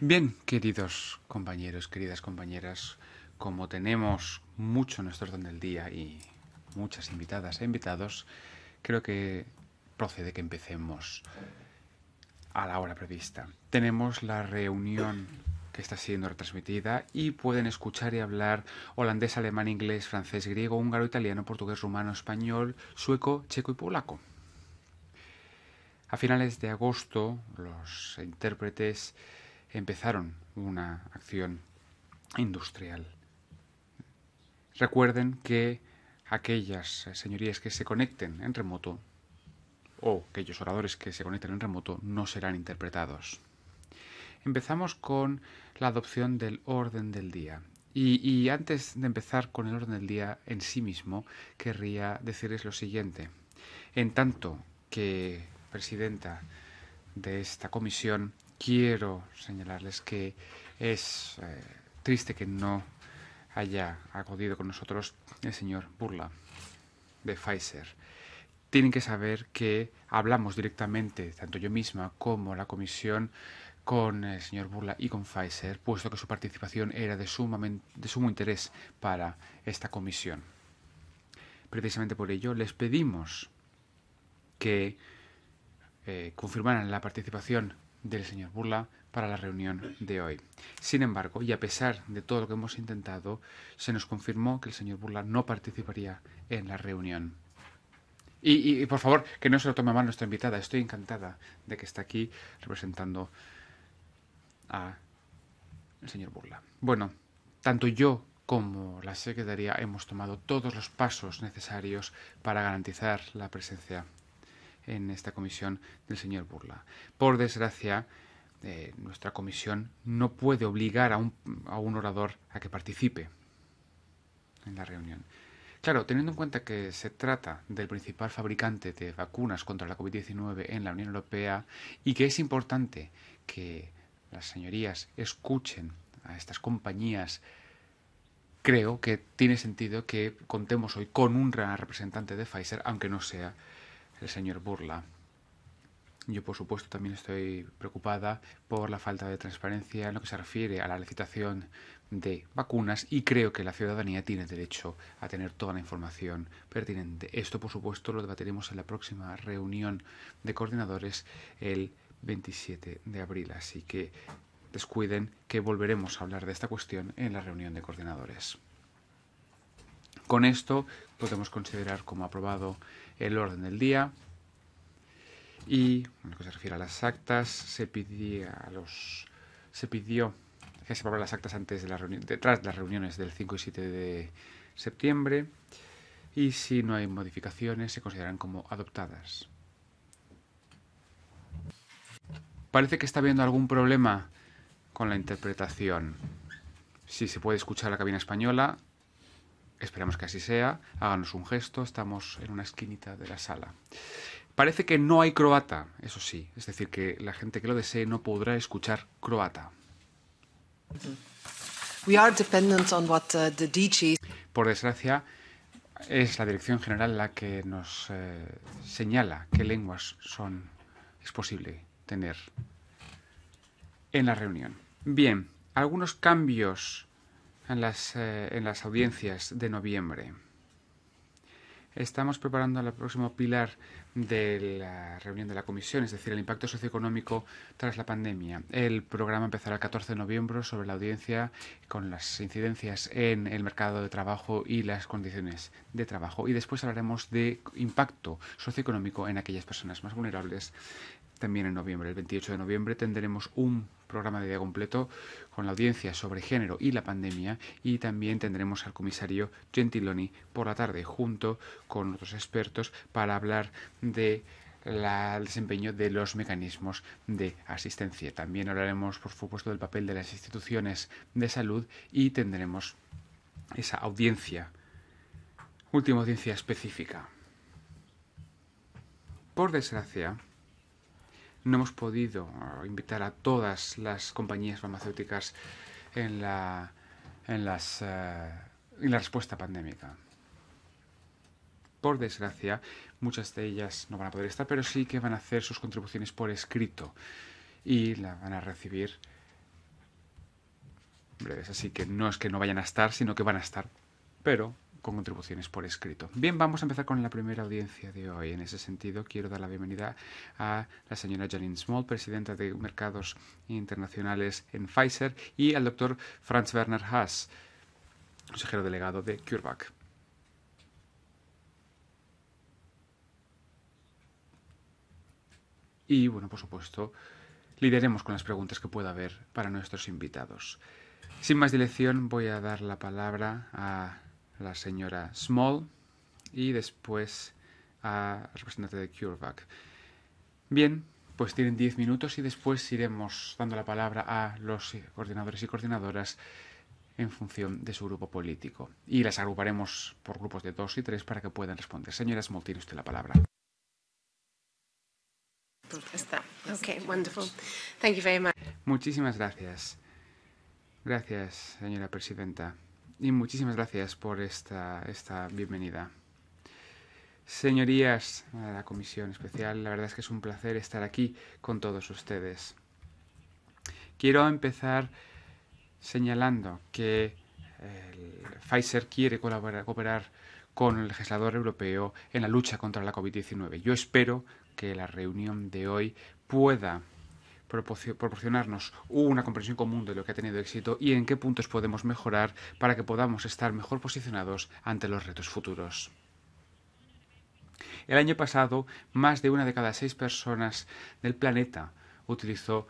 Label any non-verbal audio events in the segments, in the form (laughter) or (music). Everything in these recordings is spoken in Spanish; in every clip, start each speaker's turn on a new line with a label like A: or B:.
A: Bien, queridos compañeros, queridas compañeras, como tenemos mucho en nuestro orden del día y muchas invitadas e invitados, creo que procede que empecemos a la hora prevista. Tenemos la reunión que está siendo retransmitida y pueden escuchar y hablar holandés, alemán, inglés, francés, griego, húngaro, italiano, portugués, rumano, español, sueco, checo y polaco. A finales de agosto, los intérpretes empezaron una acción industrial. Recuerden que aquellas señorías que se conecten en remoto o aquellos oradores que se conecten en remoto no serán interpretados. Empezamos con la adopción del orden del día. Y, antes de empezar con el orden del día en sí mismo, querría decirles lo siguiente. En tanto que presidenta de esta comisión, quiero señalarles que es eh, triste que no haya acudido con nosotros el señor Burla de Pfizer. Tienen que saber que hablamos directamente, tanto yo misma como la comisión, con el señor Burla y con Pfizer, puesto que su participación era de, sumamente, de sumo interés para esta comisión. Precisamente por ello les pedimos que eh, confirmaran la participación del señor Burla para la reunión de hoy. Sin embargo, y a pesar de todo lo que hemos intentado, se nos confirmó que el señor Burla no participaría en la reunión. Y, por favor, que no se lo tome mal nuestra invitada. Estoy encantada de que está aquí representando al señor Burla. Bueno, tanto yo como la Secretaría hemos tomado todos los pasos necesarios para garantizar la presencia en esta comisión del señor Burla. Por desgracia, eh, nuestra comisión no puede obligar a un, a un orador a que participe en la reunión. Claro, teniendo en cuenta que se trata del principal fabricante de vacunas contra la COVID-19 en la Unión Europea y que es importante que las señorías escuchen a estas compañías, creo que tiene sentido que contemos hoy con un representante de Pfizer, aunque no sea el señor Burla. Yo, por supuesto, también estoy preocupada por la falta de transparencia en lo que se refiere a la licitación de vacunas y creo que la ciudadanía tiene derecho a tener toda la información pertinente. Esto, por supuesto, lo debatiremos en la próxima reunión de coordinadores el 27 de abril, así que descuiden que volveremos a hablar de esta cuestión en la reunión de coordinadores. Con esto podemos considerar como aprobado el orden del día. Y en lo que se refiere a las actas, se pidió, a los, se pidió que se las actas antes de la detrás de las reuniones del 5 y 7 de septiembre. Y si no hay modificaciones, se consideran como adoptadas. Parece que está habiendo algún problema con la interpretación. Si se puede escuchar la cabina española, Esperamos que así sea. Háganos un gesto. Estamos en una esquinita de la sala. Parece que no hay croata, eso sí. Es decir, que la gente que lo desee no podrá escuchar croata.
B: Uh,
A: Por desgracia, es la Dirección General la que nos eh, señala qué lenguas son es posible tener en la reunión. Bien, algunos cambios eh, en las, audiencias de noviembre. Estamos preparando el próximo pilar de la reunión de la comisión, es decir, el impacto socioeconómico tras la pandemia. El programa empezará el 14 de noviembre sobre la audiencia con las incidencias en el mercado de trabajo y las condiciones de trabajo. Y después hablaremos de impacto socioeconómico en aquellas personas más vulnerables también en noviembre. El 28 de noviembre tendremos un programa de día completo con la audiencia sobre género y la pandemia y también tendremos al comisario Gentiloni por la tarde junto con otros expertos para hablar de el desempeño de los mecanismos de asistencia. También hablaremos, por supuesto, del papel de las instituciones de salud y tendremos esa audiencia, última audiencia específica. Por desgracia, no hemos podido ah, invitar a todas las compañías farmacéuticas en la, en las, ah, la respuesta pandémica. Por desgracia, muchas de ellas no van a poder estar, pero sí que van a hacer sus contribuciones por escrito y la van a recibir breves. Así que no es que no vayan a estar, sino que van a estar. Pero con contribuciones por escrito. Bien, vamos a empezar con la primera audiencia de hoy. En ese sentido, quiero dar la bienvenida a la señora Janine Small, presidenta de Mercados Internacionales en Pfizer, y al doctor Franz Werner Haas, consejero delegado de CureVac. Y bueno, por supuesto, lideremos con las preguntas que pueda haber para nuestros invitados. Sin más dilación, voy a dar la palabra a la señora Small y después a representante de CureVac. Bien, pues tienen diez minutos y después iremos dando la palabra a los coordinadores y coordinadoras en función de su grupo político. Y las agruparemos por grupos de dos y tres para que puedan responder. Señora Small, tiene usted la palabra. Muchísimas gracias. Gracias, señora presidenta y muchísimas gracias por esta, bienvenida. Señorías de la Comisión Especial, la verdad es que es un placer estar aquí con todos ustedes. Quiero empezar señalando que eh, Pfizer quiere colaborar, cooperar con el legislador europeo en la lucha contra la COVID-19. Yo espero que la reunión de hoy pueda proporcionarnos una comprensión común de lo que ha tenido éxito y en qué puntos podemos mejorar para que podamos estar mejor posicionados ante los retos futuros. El año pasado, más de una de cada seis personas del planeta utilizó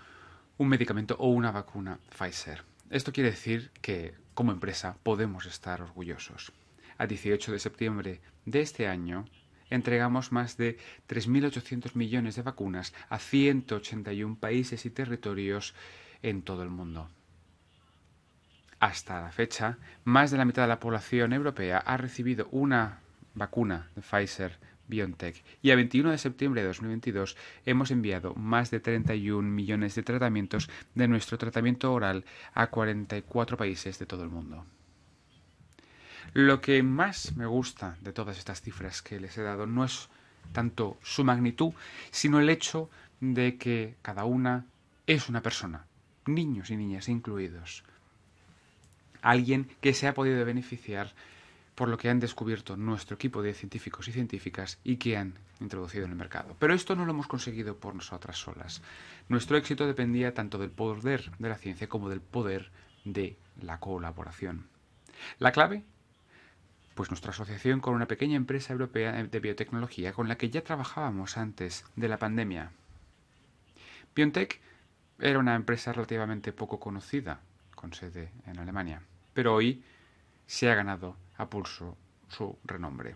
A: un medicamento o una vacuna Pfizer. Esto quiere decir que, como empresa, podemos estar orgullosos. A 18 de septiembre de este año, entregamos más de 3.800 millones de vacunas a 181 países y territorios en todo el mundo. Hasta la fecha, más de la mitad de la población europea ha recibido una vacuna de Pfizer BioNTech y a 21 de septiembre de 2022 hemos enviado más de 31 millones de tratamientos de nuestro tratamiento oral a 44 países de todo el mundo. Lo que más me gusta de todas estas cifras que les he dado no es tanto su magnitud, sino el hecho de que cada una es una persona, niños y niñas incluidos. Alguien que se ha podido beneficiar por lo que han descubierto nuestro equipo de científicos y científicas y que han introducido en el mercado. Pero esto no lo hemos conseguido por nosotras solas. Nuestro éxito dependía tanto del poder de la ciencia como del poder de la colaboración. La clave pues nuestra asociación con una pequeña empresa europea de biotecnología con la que ya trabajábamos antes de la pandemia. BioNTech era una empresa relativamente poco conocida, con sede en Alemania, pero hoy se ha ganado a pulso su renombre.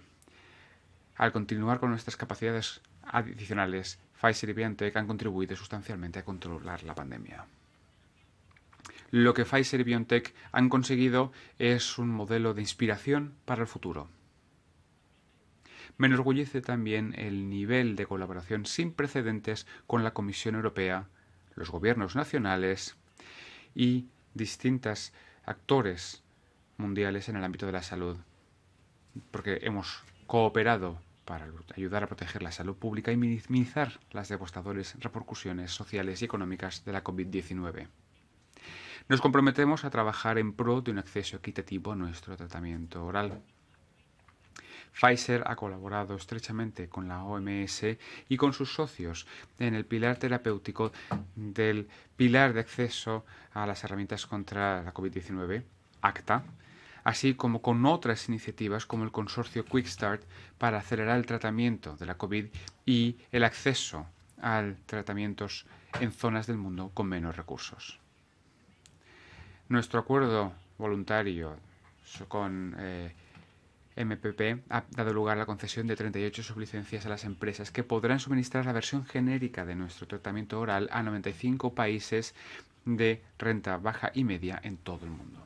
A: Al continuar con nuestras capacidades adicionales, Pfizer y BioNTech han contribuido sustancialmente a controlar la pandemia lo que Pfizer y BioNTech han conseguido es un modelo de inspiración para el futuro. Me enorgullece también el nivel de colaboración sin precedentes con la Comisión Europea, los gobiernos nacionales y distintos actores mundiales en el ámbito de la salud, porque hemos cooperado para ayudar a proteger la salud pública y minimizar las devastadoras repercusiones sociales y económicas de la COVID-19. Nos comprometemos a trabajar en pro de un acceso equitativo a nuestro tratamiento oral. Pfizer ha colaborado estrechamente con la OMS y con sus socios en el pilar terapéutico del pilar de acceso a las herramientas contra la COVID-19, ACTA, así como con otras iniciativas como el consorcio Quick Start para acelerar el tratamiento de la COVID y el acceso a tratamientos en zonas del mundo con menos recursos. Nuestro acuerdo voluntario con eh, MPP ha dado lugar a la concesión de 38 sublicencias a las empresas que podrán suministrar la versión genérica de nuestro tratamiento oral a 95 países de renta baja y media en todo el mundo.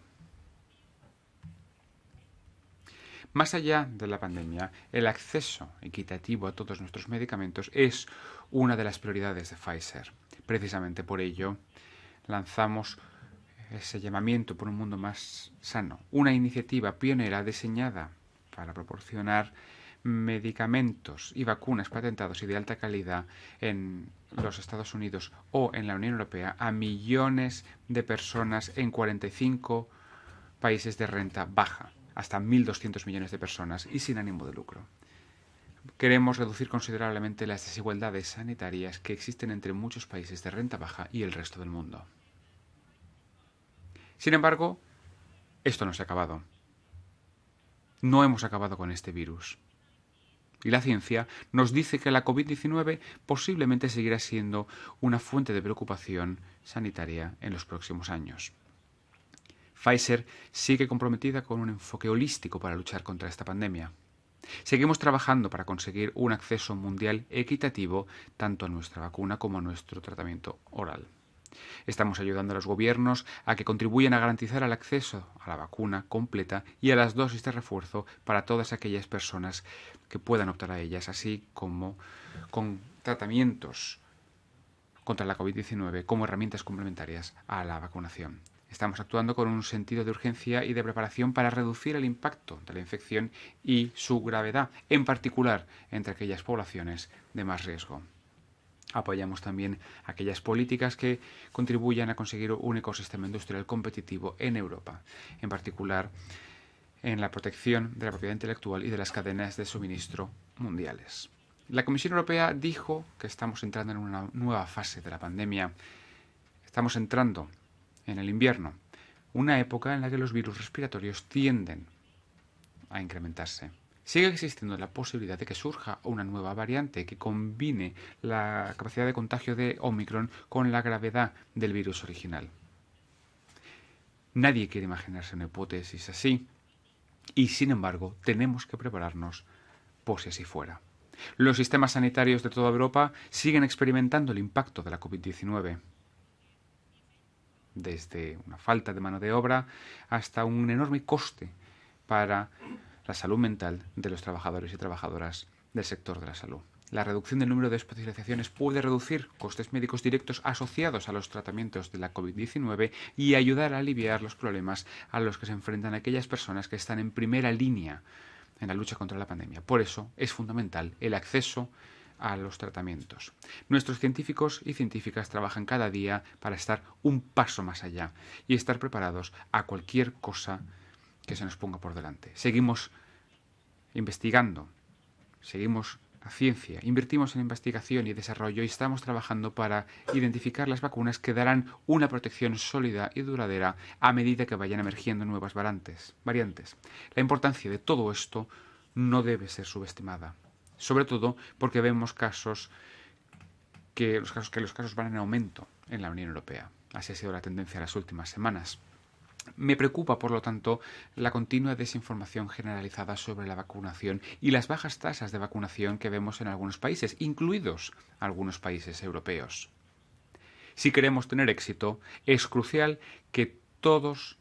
A: Más allá de la pandemia, el acceso equitativo a todos nuestros medicamentos es una de las prioridades de Pfizer. Precisamente por ello, lanzamos ese llamamiento por un mundo más sano. Una iniciativa pionera diseñada para proporcionar medicamentos y vacunas patentados y de alta calidad en los Estados Unidos o en la Unión Europea a millones de personas en 45 países de renta baja, hasta 1.200 millones de personas y sin ánimo de lucro. Queremos reducir considerablemente las desigualdades sanitarias que existen entre muchos países de renta baja y el resto del mundo. Sin embargo, esto no se ha acabado. No hemos acabado con este virus. Y la ciencia nos dice que la COVID-19 posiblemente seguirá siendo una fuente de preocupación sanitaria en los próximos años. Pfizer sigue comprometida con un enfoque holístico para luchar contra esta pandemia. Seguimos trabajando para conseguir un acceso mundial equitativo tanto a nuestra vacuna como a nuestro tratamiento oral. Estamos ayudando a los gobiernos a que contribuyan a garantizar el acceso a la vacuna completa y a las dosis de refuerzo para todas aquellas personas que puedan optar a ellas, así como con tratamientos contra la COVID-19 como herramientas complementarias a la vacunación. Estamos actuando con un sentido de urgencia y de preparación para reducir el impacto de la infección y su gravedad, en particular entre aquellas poblaciones de más riesgo. Apoyamos también aquellas políticas que contribuyan a conseguir un ecosistema industrial competitivo en Europa, en particular en la protección de la propiedad intelectual y de las cadenas de suministro mundiales. La Comisión Europea dijo que estamos entrando en una nueva fase de la pandemia. Estamos entrando en el invierno, una época en la que los virus respiratorios tienden a incrementarse sigue existiendo la posibilidad de que surja una nueva variante que combine la capacidad de contagio de Omicron con la gravedad del virus original. Nadie quiere imaginarse una hipótesis así y sin embargo tenemos que prepararnos por si así fuera. Los sistemas sanitarios de toda Europa siguen experimentando el impacto de la COVID-19 desde una falta de mano de obra hasta un enorme coste para la salud mental de los trabajadores y trabajadoras del sector de la salud. La reducción del número de especializaciones puede reducir costes médicos directos asociados a los tratamientos de la COVID-19 y ayudar a aliviar los problemas a los que se enfrentan aquellas personas que están en primera línea en la lucha contra la pandemia. Por eso es fundamental el acceso a los tratamientos. Nuestros científicos y científicas trabajan cada día para estar un paso más allá y estar preparados a cualquier cosa que se nos ponga por delante. Seguimos investigando, seguimos la ciencia, invertimos en investigación y desarrollo y estamos trabajando para identificar las vacunas que darán una protección sólida y duradera a medida que vayan emergiendo nuevas variantes. La importancia de todo esto no debe ser subestimada, sobre todo porque vemos casos que los casos, que los casos van en aumento en la Unión Europea. Así ha sido la tendencia en las últimas semanas. Me preocupa, por lo tanto, la continua desinformación generalizada sobre la vacunación y las bajas tasas de vacunación que vemos en algunos países, incluidos algunos países europeos. Si queremos tener éxito, es crucial que todos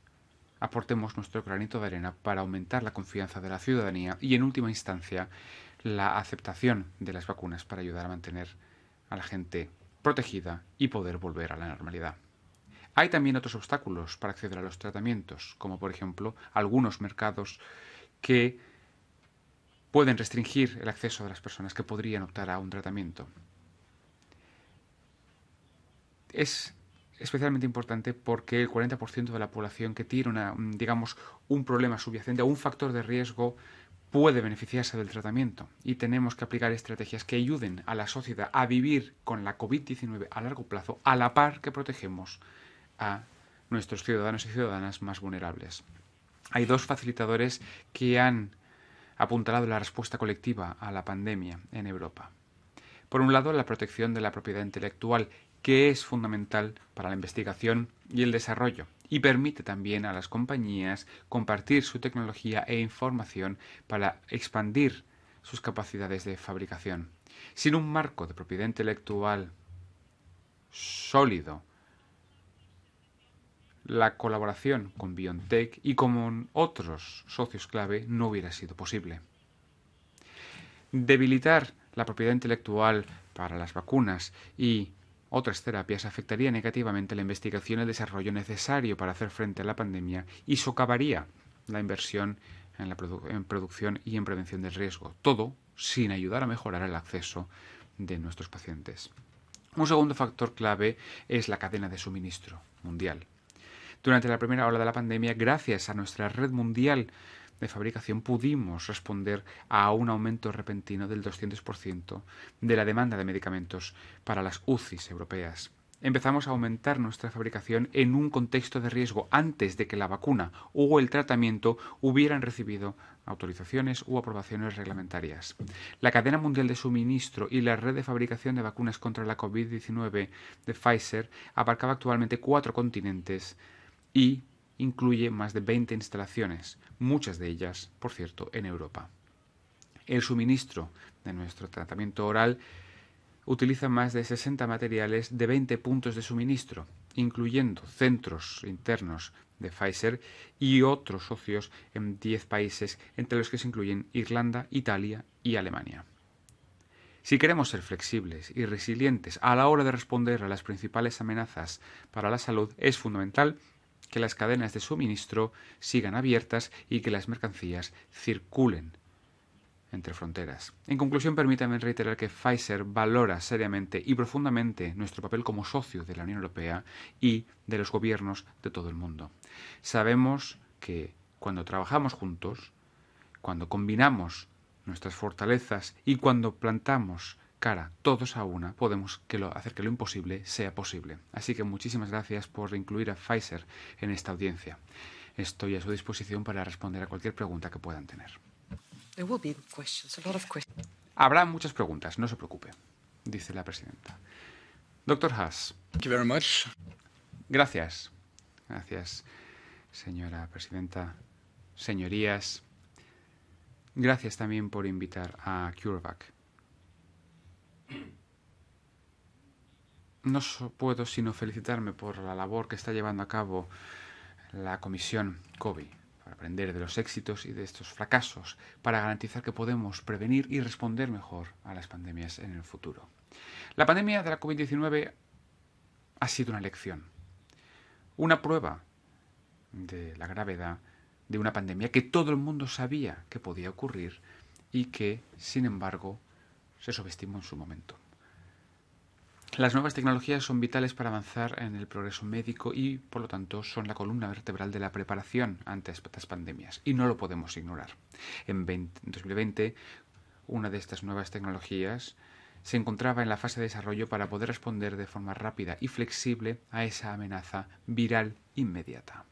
A: aportemos nuestro granito de arena para aumentar la confianza de la ciudadanía y, en última instancia, la aceptación de las vacunas para ayudar a mantener a la gente protegida y poder volver a la normalidad. Hay también otros obstáculos para acceder a los tratamientos, como por ejemplo algunos mercados que pueden restringir el acceso de las personas que podrían optar a un tratamiento. Es especialmente importante porque el 40% de la población que tiene mm, digamos, un problema subyacente o un factor de riesgo puede beneficiarse del tratamiento y tenemos que aplicar estrategias que ayuden a la sociedad a vivir con la COVID-19 a largo plazo a la par que protegemos a nuestros ciudadanos y ciudadanas más vulnerables. Hay dos facilitadores que han apuntalado la respuesta colectiva a la pandemia en Europa. Por un lado, la protección de la propiedad intelectual, que es fundamental para la investigación y el desarrollo, y permite también a las compañías compartir su tecnología e información para expandir sus capacidades de fabricación. Sin un marco de propiedad intelectual sólido, la colaboración con BioNTech y con otros socios clave no hubiera sido posible. Debilitar la propiedad intelectual para las vacunas y otras terapias afectaría negativamente la investigación y el desarrollo necesario para hacer frente a la pandemia y socavaría la inversión en, la producción y en prevención del riesgo, todo sin ayudar a mejorar el acceso de nuestros pacientes. Un segundo factor clave es la cadena de suministro mundial. Durante la primera ola de la pandemia, gracias a nuestra red mundial de fabricación, pudimos responder a un aumento repentino del 200% de la demanda de medicamentos para las UCIs europeas. Empezamos a aumentar nuestra fabricación en un contexto de riesgo antes de que la vacuna o el tratamiento hubieran recibido autorizaciones u aprobaciones reglamentarias. La cadena mundial de suministro y la red de fabricación de vacunas contra la COVID-19 de Pfizer abarcaba actualmente cuatro continentes y incluye más de 20 instalaciones, muchas de ellas, por cierto, en Europa. El suministro de nuestro tratamiento oral utiliza más de 60 materiales de 20 puntos de suministro, incluyendo centros internos de Pfizer y otros socios en 10 países, entre los que se incluyen Irlanda, Italia y Alemania. Si queremos ser flexibles y resilientes a la hora de responder a las principales amenazas para la salud, es fundamental que las cadenas de suministro sigan abiertas y que las mercancías circulen entre fronteras. En conclusión, permítame reiterar que Pfizer valora seriamente y profundamente nuestro papel como socio de la Unión Europea y de los gobiernos de todo el mundo. Sabemos que cuando trabajamos juntos, cuando combinamos nuestras fortalezas y cuando plantamos cara, todos a una, podemos que lo, hacer que lo imposible sea posible. Así que muchísimas gracias por incluir a Pfizer en esta audiencia. Estoy a su disposición para responder a cualquier pregunta que puedan tener. Habrá muchas preguntas, no se preocupe, dice la presidenta. Doctor Haas. Gracias. Gracias, señora presidenta. Señorías, gracias también por invitar a CureVac. No puedo sino felicitarme por la labor que está llevando a cabo la Comisión COVID para aprender de los éxitos y de estos fracasos, para garantizar que podemos prevenir y responder mejor a las pandemias en el futuro. La pandemia de la COVID-19 ha sido una lección, una prueba de la gravedad de una pandemia que todo el mundo sabía que podía ocurrir y que, sin embargo, se subestimó en su momento. Las nuevas tecnologías son vitales para avanzar en el progreso médico y, por lo tanto, son la columna vertebral de la preparación ante estas pandemias, y no lo podemos ignorar. En, en 2020, una de estas nuevas tecnologías se encontraba en la fase de desarrollo para poder responder de forma rápida y flexible a esa amenaza viral inmediata.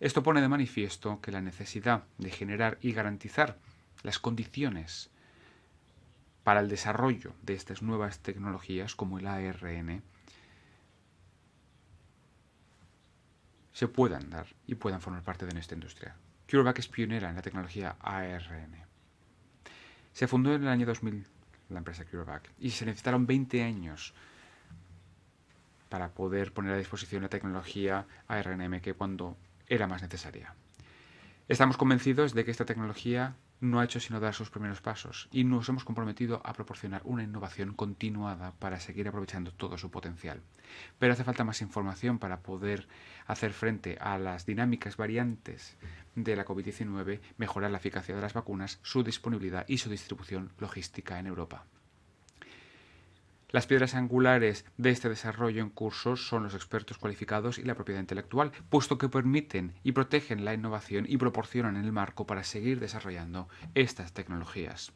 A: Esto pone de manifiesto que la necesidad de generar y garantizar las condiciones para el desarrollo de estas nuevas tecnologías como el ARN se puedan dar y puedan formar parte de nuestra industria. CureVac es pionera en la tecnología ARN. Se fundó en el año 2000 la empresa CureVac y se necesitaron 20 años para poder poner a disposición la tecnología ARNM que cuando era más necesaria. Estamos convencidos de que esta tecnología no ha hecho sino dar sus primeros pasos y nos hemos comprometido a proporcionar una innovación continuada para seguir aprovechando todo su potencial. Pero hace falta más información para poder hacer frente a las dinámicas variantes de la COVID-19, mejorar la eficacia de las vacunas, su disponibilidad y su distribución logística en Europa. Las piedras angulares de este desarrollo en curso son los expertos cualificados y la propiedad intelectual, puesto que permiten y protegen la innovación y proporcionan el marco para seguir desarrollando estas tecnologías.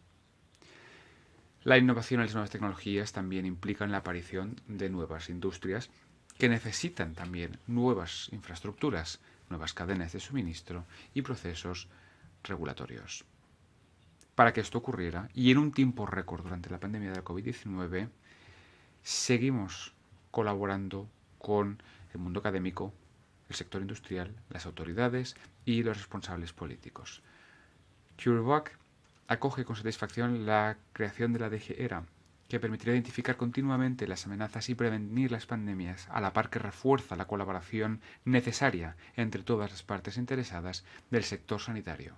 A: La innovación en las nuevas tecnologías también implican la aparición de nuevas industrias que necesitan también nuevas infraestructuras, nuevas cadenas de suministro y procesos regulatorios. Para que esto ocurriera, y en un tiempo récord durante la pandemia de la COVID-19, seguimos colaborando con el mundo académico, el sector industrial, las autoridades y los responsables políticos. CureVac acoge con satisfacción la creación de la DGERA, que permitirá identificar continuamente las amenazas y prevenir las pandemias, a la par que refuerza la colaboración necesaria entre todas las partes interesadas del sector sanitario.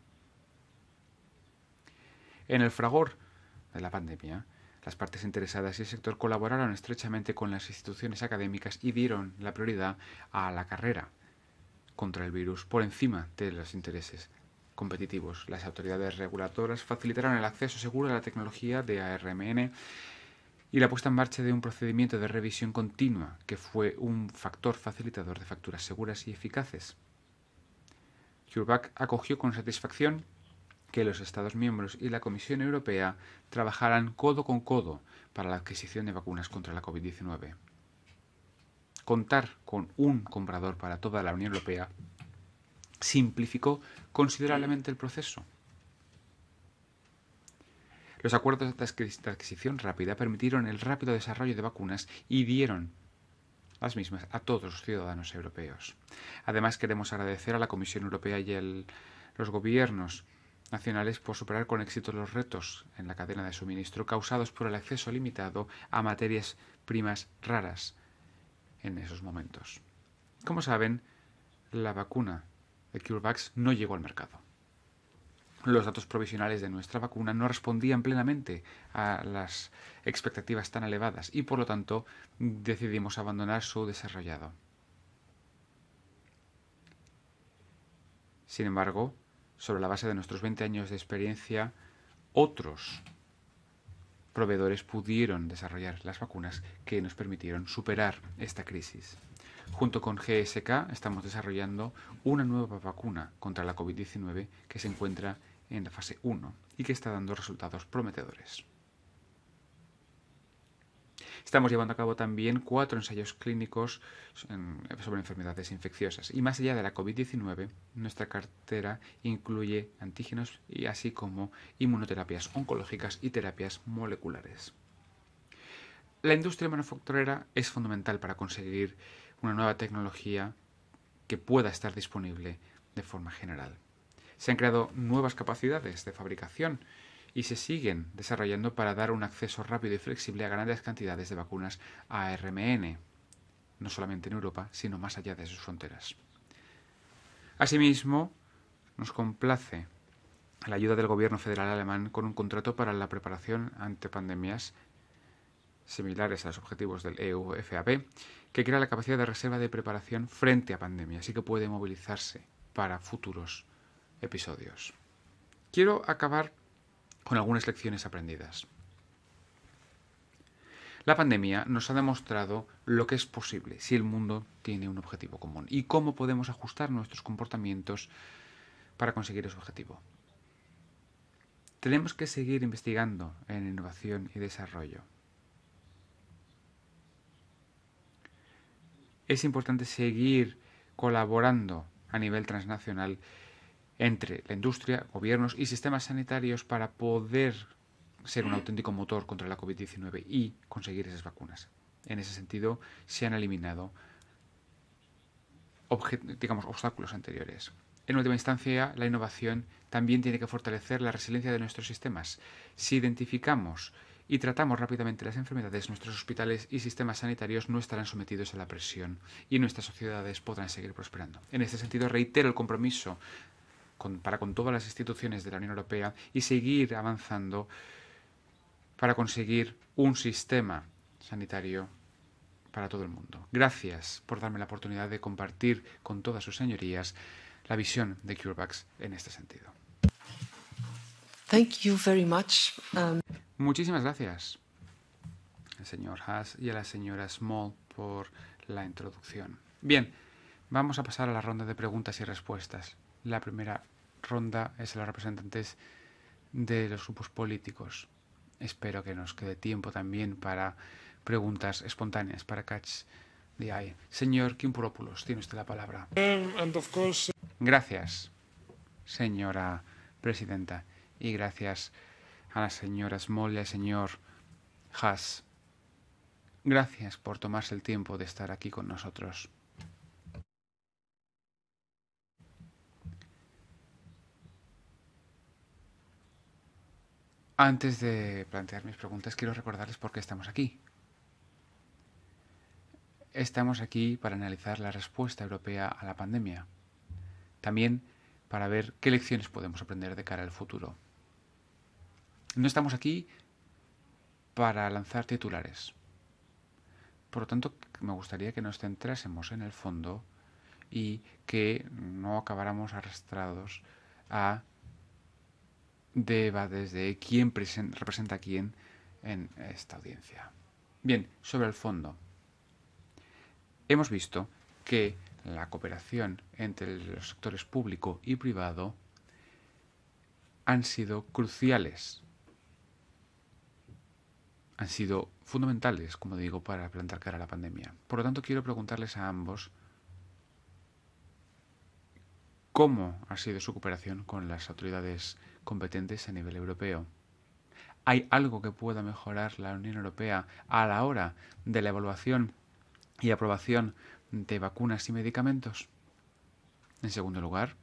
A: En el fragor de la pandemia, las partes interesadas y el sector colaboraron estrechamente con las instituciones académicas y dieron la prioridad a la carrera contra el virus por encima de los intereses competitivos. Las autoridades reguladoras facilitaron el acceso seguro a la tecnología de ARMN y la puesta en marcha de un procedimiento de revisión continua que fue un factor facilitador de facturas seguras y eficaces. CureVac acogió con satisfacción que los Estados miembros y la Comisión Europea trabajaran codo con codo para la adquisición de vacunas contra la COVID-19. Contar con un comprador para toda la Unión Europea simplificó considerablemente el proceso. Los acuerdos de adquisición rápida permitieron el rápido desarrollo de vacunas y dieron las mismas a todos los ciudadanos europeos. Además, queremos agradecer a la Comisión Europea y a los gobiernos nacionales por superar con éxito los retos en la cadena de suministro causados por el acceso limitado a materias primas raras en esos momentos. Como saben, la vacuna de CureVax no llegó al mercado. Los datos provisionales de nuestra vacuna no respondían plenamente a las expectativas tan elevadas y por lo tanto decidimos abandonar su desarrollado. Sin embargo, sobre la base de nuestros 20 años de experiencia, otros proveedores pudieron desarrollar las vacunas que nos permitieron superar esta crisis. Junto con GSK estamos desarrollando una nueva vacuna contra la COVID-19 que se encuentra en la fase 1 y que está dando resultados prometedores. Estamos llevando a cabo también cuatro ensayos clínicos sobre enfermedades infecciosas. Y más allá de la COVID-19, nuestra cartera incluye antígenos y así como inmunoterapias oncológicas y terapias moleculares. La industria manufacturera es fundamental para conseguir una nueva tecnología que pueda estar disponible de forma general. Se han creado nuevas capacidades de fabricación y se siguen desarrollando para dar un acceso rápido y flexible a grandes cantidades de vacunas a RMN, no solamente en Europa, sino más allá de sus fronteras. Asimismo, nos complace la ayuda del gobierno federal alemán con un contrato para la preparación ante pandemias similares a los objetivos del EUFAP, que crea la capacidad de reserva de preparación frente a pandemias y que puede movilizarse para futuros episodios. Quiero acabar con algunas lecciones aprendidas. La pandemia nos ha demostrado lo que es posible si el mundo tiene un objetivo común y cómo podemos ajustar nuestros comportamientos para conseguir ese objetivo. Tenemos que seguir investigando en innovación y desarrollo. Es importante seguir colaborando a nivel transnacional entre la industria, gobiernos y sistemas sanitarios para poder ser un auténtico motor contra la COVID-19 y conseguir esas vacunas. En ese sentido, se han eliminado digamos, obstáculos anteriores. En última instancia, la innovación también tiene que fortalecer la resiliencia de nuestros sistemas. Si identificamos y tratamos rápidamente las enfermedades, nuestros hospitales y sistemas sanitarios no estarán sometidos a la presión y nuestras sociedades podrán seguir prosperando. En este sentido, reitero el compromiso con, para con todas las instituciones de la Unión Europea y seguir avanzando para conseguir un sistema sanitario para todo el mundo. Gracias por darme la oportunidad de compartir con todas sus señorías la visión de CureVax en este sentido. Thank much. Um, Muchísimas gracias al señor Haas y a la señora Small por la introducción. Bien, vamos a pasar a la ronda de preguntas y respuestas. La primera ronda es a los representantes de los grupos políticos. Espero que nos quede tiempo también para preguntas espontáneas, para catch the eye. Señor Kimpuropoulos, tiene usted la palabra. Gracias, señora presidenta, y gracias a las señoras y al señor Haas. Gracias por tomarse el tiempo de estar aquí con nosotros. Antes de plantear mis preguntas, quiero recordarles por qué estamos aquí. Estamos aquí para analizar la respuesta europea a la pandemia. También para ver qué lecciones podemos aprender de cara al futuro. No estamos aquí para lanzar titulares. Por lo tanto, me gustaría que nos centrásemos en el fondo y que no acabáramos arrastrados a deba desde quién representa a quién en esta audiencia. Bien, sobre el fondo. Hemos visto que la cooperación entre los sectores público y privado han sido cruciales, han sido fundamentales, como digo, para plantar cara a la pandemia. Por lo tanto, quiero preguntarles a ambos cómo ha sido su cooperación con las autoridades competentes a nivel europeo. ¿Hay algo que pueda mejorar la Unión Europea a la hora de la evaluación y aprobación de vacunas y medicamentos? En segundo lugar,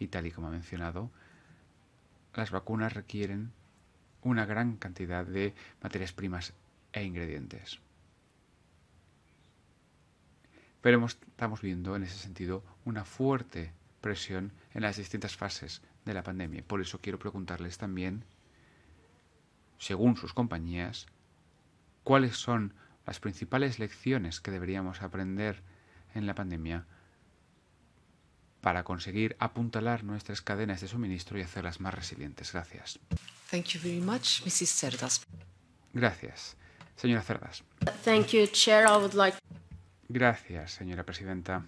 A: y tal y como ha mencionado, las vacunas requieren una gran cantidad de materias primas e ingredientes. Pero estamos viendo en ese sentido una fuerte presión en las distintas fases de la pandemia. Por eso quiero preguntarles también, según sus compañías, cuáles son las principales lecciones que deberíamos aprender en la pandemia para conseguir apuntalar nuestras cadenas de suministro y hacerlas más resilientes. Gracias.
B: Thank you very much, Mrs. Cerdas.
A: Gracias, señora Cerdas.
B: Thank you,
C: Chair. I would like...
A: Gracias, señora presidenta.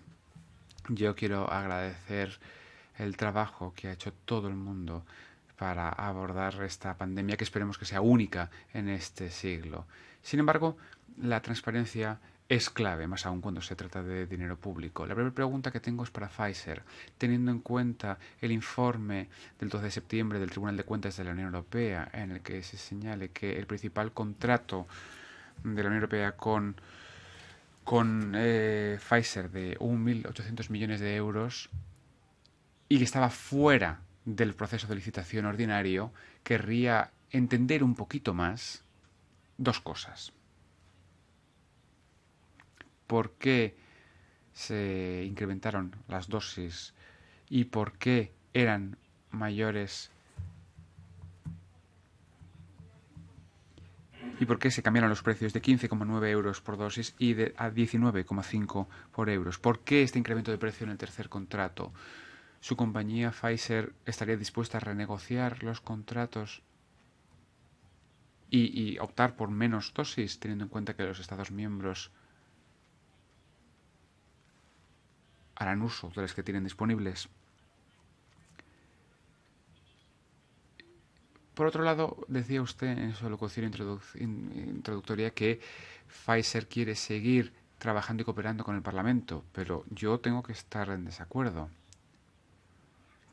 A: Yo quiero agradecer el trabajo que ha hecho todo el mundo para abordar esta pandemia que esperemos que sea única en este siglo. Sin embargo, la transparencia es clave, más aún cuando se trata de dinero público. La primera pregunta que tengo es para Pfizer. Teniendo en cuenta el informe del 12 de septiembre del Tribunal de Cuentas de la Unión Europea, en el que se señale que el principal contrato de la Unión Europea con, con eh, Pfizer de 1.800 millones de euros y que estaba fuera del proceso de licitación ordinario, querría entender un poquito más dos cosas. ¿Por qué se incrementaron las dosis y por qué eran mayores? ¿Y por qué se cambiaron los precios de 15,9 euros por dosis y de, a 19,5 por euros? ¿Por qué este incremento de precio en el tercer contrato? su compañía Pfizer estaría dispuesta a renegociar los contratos y, optar por menos dosis, teniendo en cuenta que los Estados miembros harán uso de las que tienen disponibles. Por otro lado, decía usted en su locución introductoria que Pfizer quiere seguir trabajando y cooperando con el Parlamento, pero yo tengo que estar en desacuerdo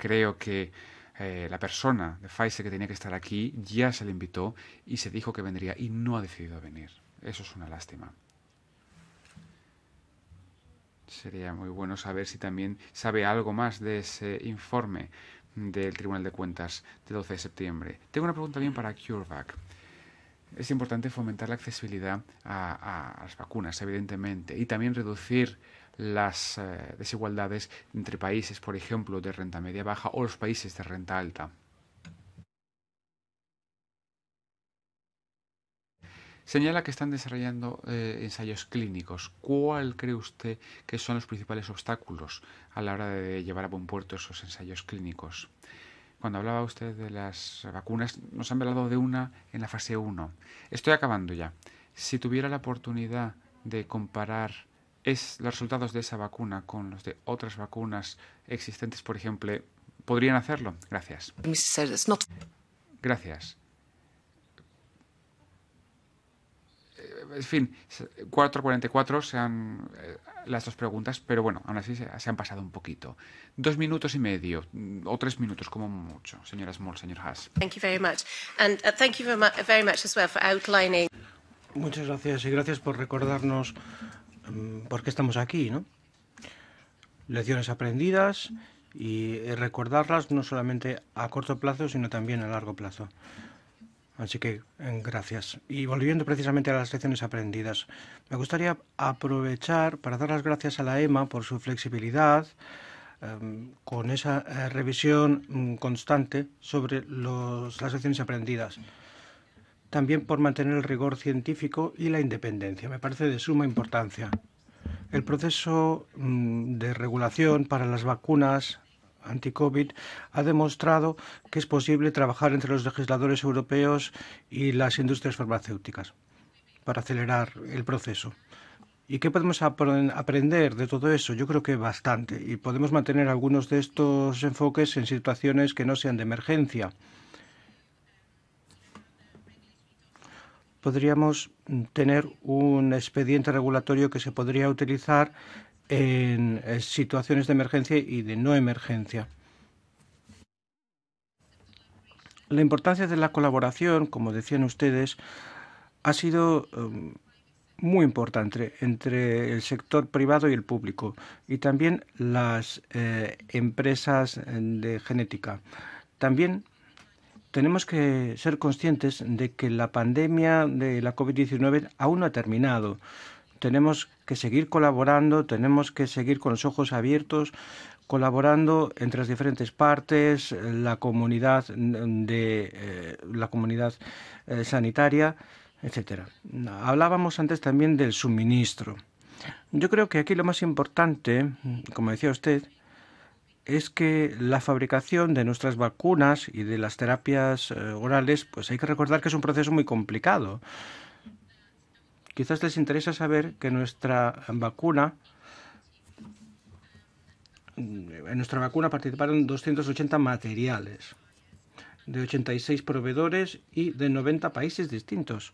A: creo que eh, la persona de Pfizer que tenía que estar aquí ya se le invitó y se dijo que vendría y no ha decidido venir. Eso es una lástima. Sería muy bueno saber si también sabe algo más de ese informe del Tribunal de Cuentas de 12 de septiembre. Tengo una pregunta también para CureVac. Es importante fomentar la accesibilidad a las vacunas, evidentemente, y también reducir las eh, desigualdades entre países, por ejemplo, de renta media baja o los países de renta alta. Señala que están desarrollando eh, ensayos clínicos. ¿Cuál cree usted que son los principales obstáculos a la hora de llevar a buen puerto esos ensayos clínicos? Cuando hablaba usted de las vacunas, nos han hablado de una en la fase 1. Estoy acabando ya. Si tuviera la oportunidad de comparar es los resultados de esa vacuna con los de otras vacunas existentes, por ejemplo, podrían hacerlo? Gracias. Gracias. Eh, en fin, 4.44 sean eh, las dos preguntas, pero bueno, aún así se, han pasado un poquito. Dos minutos y medio, o tres minutos como mucho, señora Small, señor Haas. Muchas gracias y gracias por recordarnos
D: Mm, por qué estamos aquí, ¿no? Lecciones aprendidas y eh, recordarlas no solamente a corto plazo, sino también a largo plazo. Así que eh, gracias. Y volviendo precisamente a las lecciones aprendidas, me gustaría aprovechar para dar las gracias a la EMA por su flexibilidad em, con esa eh, revisión mm, constante sobre las lecciones aprendidas también por mantener el rigor científico y la independencia. Me parece de suma importancia. El proceso mm, de regulación para las vacunas anti-COVID ha demostrado que es posible trabajar entre los legisladores europeos y las industrias farmacéuticas para acelerar el proceso. ¿Y qué podemos aprender de todo eso? Yo creo que bastante. Y podemos mantener algunos de estos enfoques en situaciones que no sean de emergencia podríamos tener un expediente regulatorio que se podría utilizar en eh, situaciones de emergencia y de no emergencia. La importancia de la colaboración, como decían ustedes, ha sido em, muy importante entre el sector privado y el público y también las eh, empresas eh, de genética. También tenemos que ser conscientes de que la pandemia de la COVID-19 aún no ha terminado. Tenemos que seguir colaborando, tenemos que seguir con los ojos abiertos, colaborando entre las diferentes partes, la comunidad de eh, la comunidad eh, sanitaria, etcétera. Hablábamos antes también del suministro. Yo creo que aquí lo más importante, como decía usted, es que la fabricación de nuestras vacunas y de las terapias eh, orales, pues hay que recordar que es un proceso muy complicado. Quizás les interesa saber que nuestra vacuna, mm, en nuestra vacuna participaron 280 materiales de 86 proveedores y de 90 países distintos.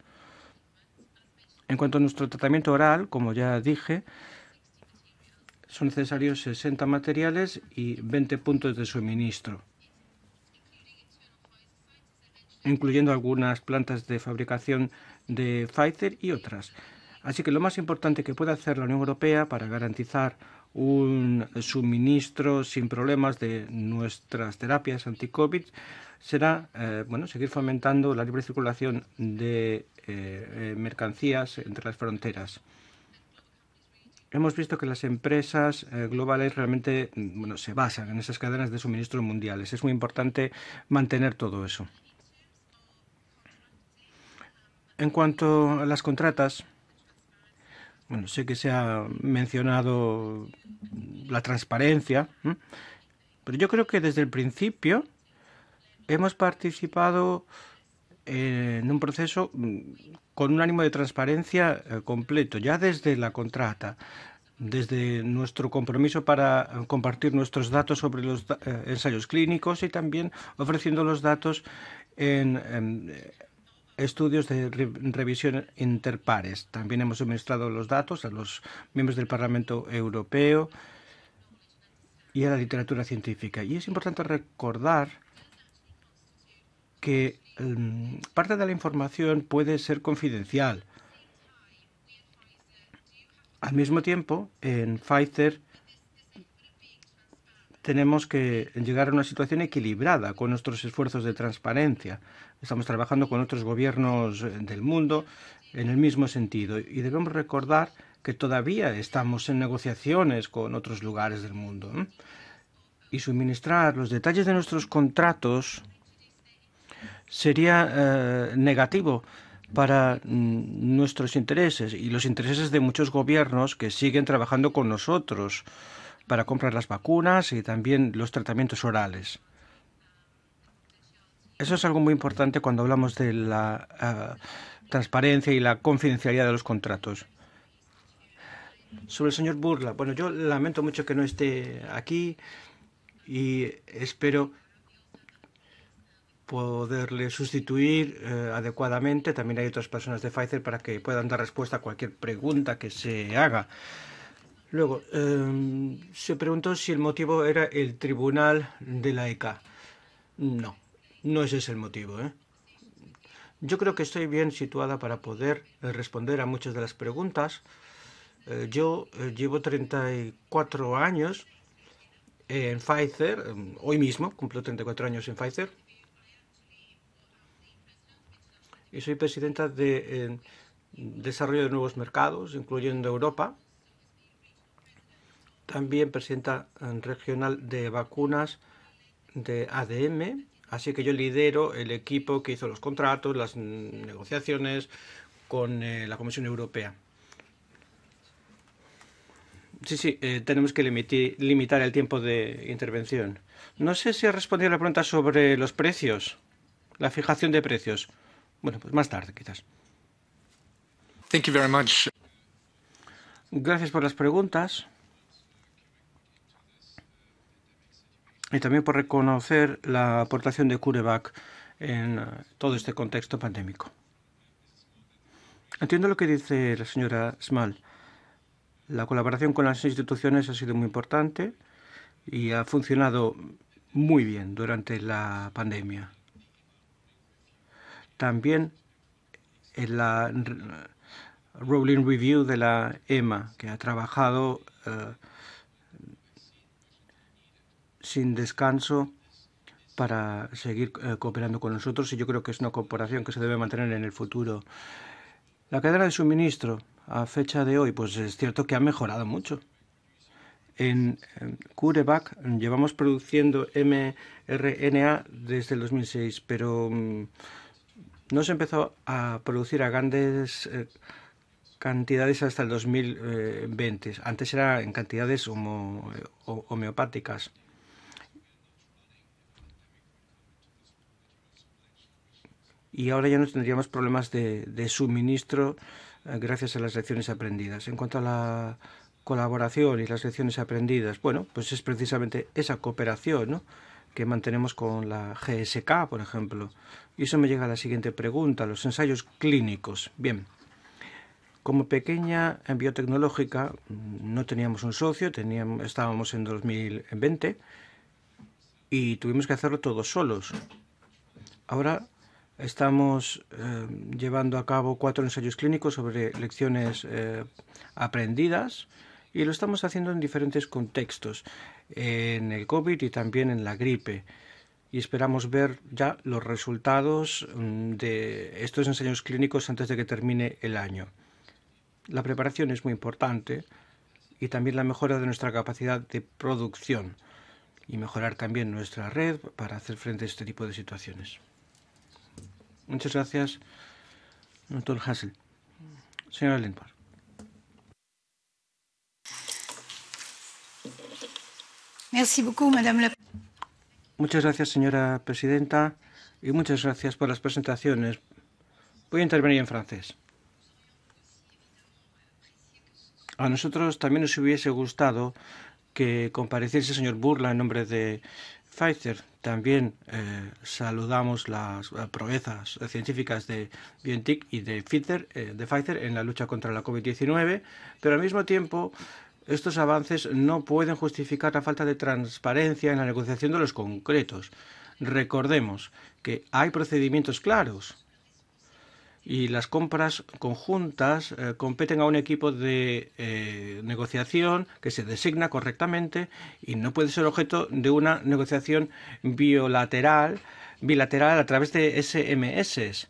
D: En cuanto a nuestro tratamiento oral, como ya dije, son necesarios 60 materiales y 20 puntos de suministro, incluyendo algunas plantas de fabricación de Pfizer y otras. Así que lo más importante que puede hacer la Unión Europea para garantizar un suministro sin problemas de nuestras terapias anti-COVID será eh, bueno, seguir fomentando la libre circulación de eh, eh, mercancías entre las fronteras hemos visto que las empresas eh, globales realmente mm, bueno, se basan en esas cadenas de suministro mundiales. Es muy importante mantener todo eso. En cuanto a las contratas, bueno, sé que se ha mencionado la transparencia, pero yo creo que desde el principio hemos participado eh, en un proceso mm, con un ánimo de transparencia eh, completo, ya desde la contrata, desde nuestro compromiso para eh, compartir nuestros datos sobre los eh, ensayos clínicos y también ofreciendo los datos en, em, estudios de revisión interpares. También hemos suministrado los datos a los miembros del Parlamento Europeo y a la literatura científica. Y es importante recordar que Em, parte de la información puede ser confidencial. Al mismo tiempo, en Pfizer tenemos que llegar a una situación equilibrada con nuestros esfuerzos de transparencia. Estamos trabajando con otros gobiernos eh, del mundo en el mismo sentido y debemos recordar que todavía estamos en negociaciones con otros lugares del mundo y suministrar los detalles de nuestros contratos sería eh, negativo para mm, nuestros intereses y los intereses de muchos gobiernos que siguen trabajando con nosotros para comprar las vacunas y también los tratamientos orales. Eso es algo muy importante cuando hablamos de la eh, transparencia y la confidencialidad de los contratos. Sobre el señor Burla, bueno, yo lamento mucho que no esté aquí y espero poderle sustituir eh, adecuadamente. También hay otras personas de Pfizer para que puedan dar respuesta a cualquier pregunta que se haga. Luego, em, se preguntó si el motivo era el tribunal de la ECA. No, no ese es el motivo. ¿eh? Yo creo que estoy bien situada para poder eh, responder a muchas de las preguntas. yo llevo 34 años en Pfizer, em, hoy mismo cumplo 34 años en Pfizer, y soy presidenta de eh, Desarrollo de Nuevos Mercados, incluyendo Europa. También presidenta eh, regional de vacunas de ADM. Así que yo lidero el equipo que hizo los contratos, las mm, negociaciones con eh, la Comisión Europea. Sí, sí, tenemos que limitar el tiempo de intervención. No sé si ha respondido la pregunta sobre los precios, la fijación de precios. Bueno, pues más tarde quizás. Thank you Gracias por las preguntas. Y también por reconocer la aportación de CureVac en eh, todo este contexto pandémico. Entiendo lo que dice la señora Small. La colaboración con las instituciones ha sido muy importante y ha funcionado muy bien durante la pandemia. También en la Rolling Review de la EMA, que ha trabajado eh, sin descanso para seguir eh, cooperando con nosotros y yo creo que es una cooperación que se debe mantener en el futuro. La cadena de suministro a fecha de hoy, pues es cierto que ha mejorado mucho. En Curevac llevamos produciendo mRNA desde el 2006, pero... Mm, no se empezó a producir a grandes eh, cantidades hasta el 2020. Eh, Antes era en cantidades eh, homeopáticas. Y ahora ya no tendríamos problemas de, suministro gracias a las lecciones aprendidas. En cuanto a la colaboración y las lecciones aprendidas, bueno, pues es precisamente esa cooperación, ¿no? que mantenemos con la GSK, por ejemplo. Y eso me llega a la siguiente pregunta, los ensayos clínicos. Bien, como pequeña en biotecnológica no teníamos un socio, teníamos, estábamos en 2020 y tuvimos que hacerlo todos solos. Ahora estamos eh, llevando a cabo cuatro ensayos clínicos sobre lecciones eh, aprendidas y lo estamos haciendo en diferentes contextos, en el COVID y también en la gripe. Y esperamos ver ya los resultados mm, de estos ensayos clínicos antes de que termine el año. La preparación es muy importante y también la mejora de nuestra capacidad de producción y mejorar también nuestra red para hacer frente a este tipo de situaciones. Muchas gracias, doctor Hassel. Señora Lindbergh. Muchas gracias, señora presidenta, y muchas gracias por las presentaciones. Voy a intervenir en francés. A nosotros también nos hubiese gustado que compareciese el señor Burla en nombre de Pfizer. También eh, saludamos las eh, proezas eh, científicas de BioNTech y de Pfizer, de Pfizer en la lucha contra la COVID-19, pero al mismo tiempo estos avances no pueden justificar la falta de transparencia en la negociación de los concretos. Recordemos que hay procedimientos claros y las compras conjuntas eh, competen a un equipo de eh, negociación que se designa correctamente y no puede ser objeto de una negociación bilateral, bilateral a través de SMS.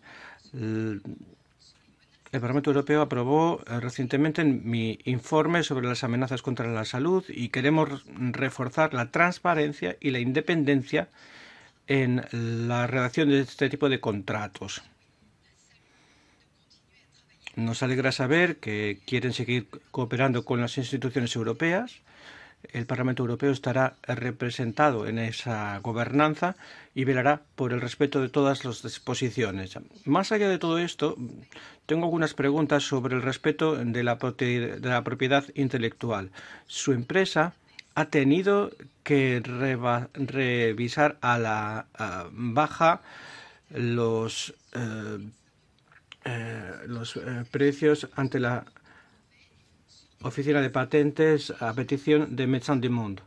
D: El Parlamento Europeo aprobó eh, recientemente mi informe sobre las amenazas contra la salud y queremos reforzar la transparencia y la independencia en la redacción de este tipo de contratos. Nos alegra saber que quieren seguir cooperando con las instituciones europeas el Parlamento Europeo estará representado en esa gobernanza y velará por el respeto de todas las disposiciones. Más allá de todo esto, tengo algunas preguntas sobre el respeto de la, propiedad intelectual. Su empresa ha tenido que revisar a la baja los, eh, eh, eh, precios ante la Oficina de Patentes a petición de Médecins du Monde.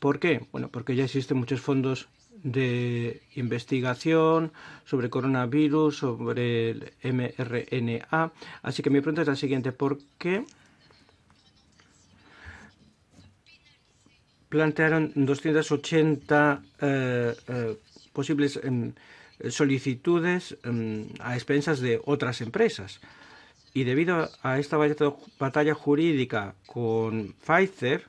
D: ¿Por qué? Bueno, porque ya existen muchos fondos de investigación sobre coronavirus, sobre el mRNA. Así que mi pregunta es la siguiente. ¿Por qué plantearon 280 eh, eh, posibles em, solicitudes em, a expensas de otras empresas? Y debido a esta batalla jurídica con Pfizer,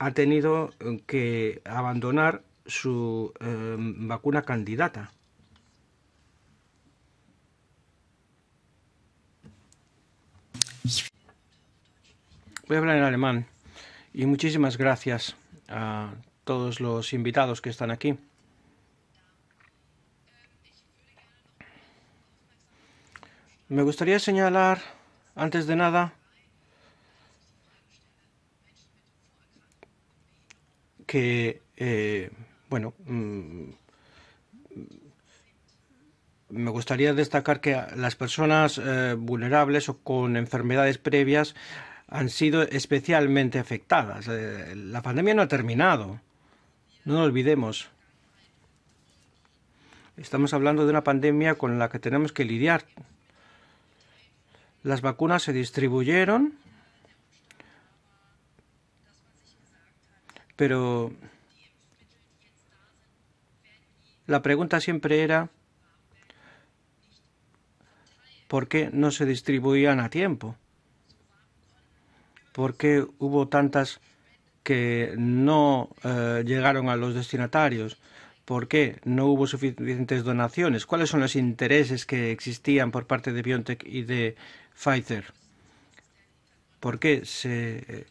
D: ha tenido eh, que abandonar su eh, vacuna candidata. Voy a hablar en alemán y muchísimas gracias a todos los invitados que están aquí. Me gustaría señalar, antes de nada, que, eh, bueno, mm, me gustaría destacar que las personas eh, vulnerables o con enfermedades previas han sido especialmente afectadas. Eh, la pandemia no ha terminado, no lo olvidemos. Estamos hablando de una pandemia con la que tenemos que lidiar las vacunas se distribuyeron, pero la pregunta siempre era ¿por qué no se distribuían a tiempo? ¿Por qué hubo tantas que no eh, llegaron a los destinatarios? ¿Por qué no hubo suficientes donaciones? ¿Cuáles son los intereses que existían por parte de BioNTech y de Pfizer. ¿Por qué se eh,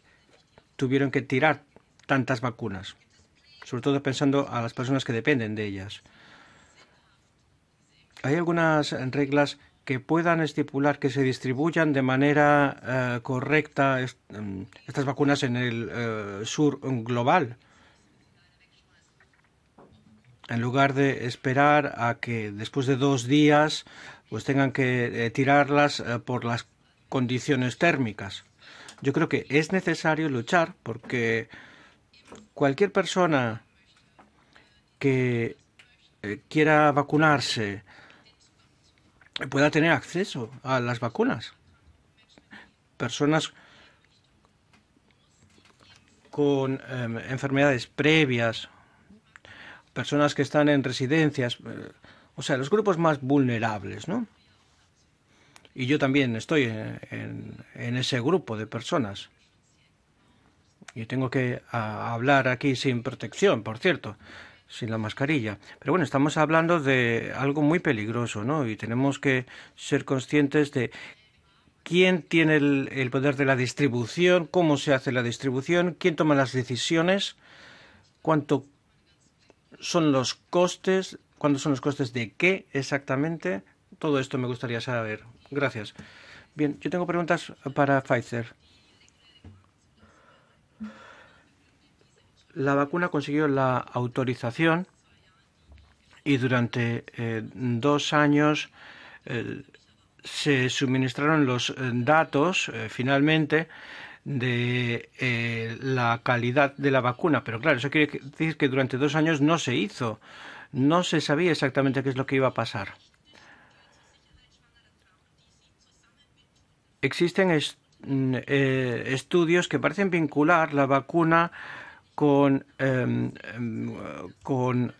D: tuvieron que tirar tantas vacunas? Sobre todo pensando a las personas que dependen de ellas. Hay algunas reglas que puedan estipular que se distribuyan de manera eh, correcta mm, estas vacunas en el eh, sur global, en lugar de esperar a que después de dos días pues tengan que eh, tirarlas eh, por las condiciones térmicas. Yo creo que es necesario luchar porque cualquier persona que eh, quiera vacunarse pueda tener acceso a las vacunas. Personas con em, enfermedades previas, personas que están en residencias, o sea, los grupos más vulnerables, ¿no? Y yo también estoy en, ese grupo de personas. Y tengo que hablar aquí sin protección, por cierto, sin la mascarilla. Pero bueno, estamos hablando de algo muy peligroso, ¿no? Y tenemos que ser conscientes de quién tiene el, el, poder de la distribución, cómo se hace la distribución, quién toma las decisiones, cuánto son los costes ¿Cuándo son los costes de qué exactamente. Todo esto me gustaría saber. Gracias. Bien, yo tengo preguntas para Pfizer. La vacuna consiguió la autorización y durante eh, dos años eh, se suministraron los eh, datos finalmente de la calidad de la vacuna. Pero claro, eso quiere decir que durante dos años no se hizo no se sabía exactamente qué es lo que iba a pasar. Existen mm, eh, estudios que parecen vincular la vacuna con, em, em,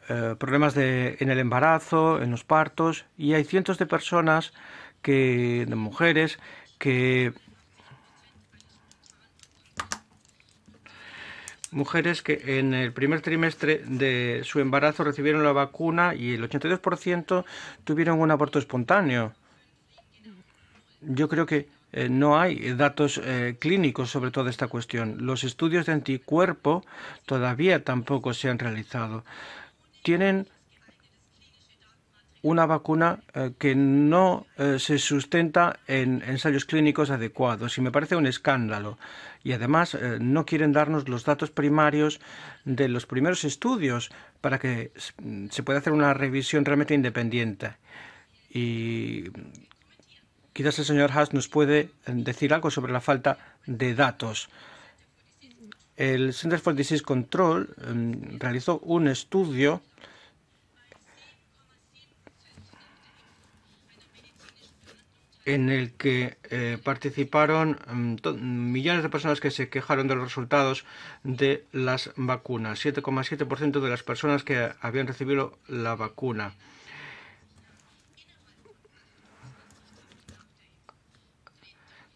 D: eh, problemas en el embarazo, en los partos, y hay cientos de personas, que, de mujeres, que mujeres que en el primer trimestre de su embarazo recibieron la vacuna y el 82% tuvieron un aborto espontáneo. Yo creo que eh, no hay datos eh, clínicos sobre toda esta cuestión. Los estudios de anticuerpo todavía tampoco se han realizado. Tienen una vacuna eh, que no se sustenta en ensayos clínicos adecuados y me parece un escándalo y además eh, no quieren darnos los datos primarios de los primeros estudios para que mm, se pueda hacer una revisión realmente independiente. Y quizás el señor Haas nos puede eh, decir algo sobre la falta de datos. El Center for Disease Control mm, realizó un estudio en el que eh, participaron mm, millones de personas que se quejaron de los resultados de las vacunas, 7,7% de las personas que habían recibido la vacuna.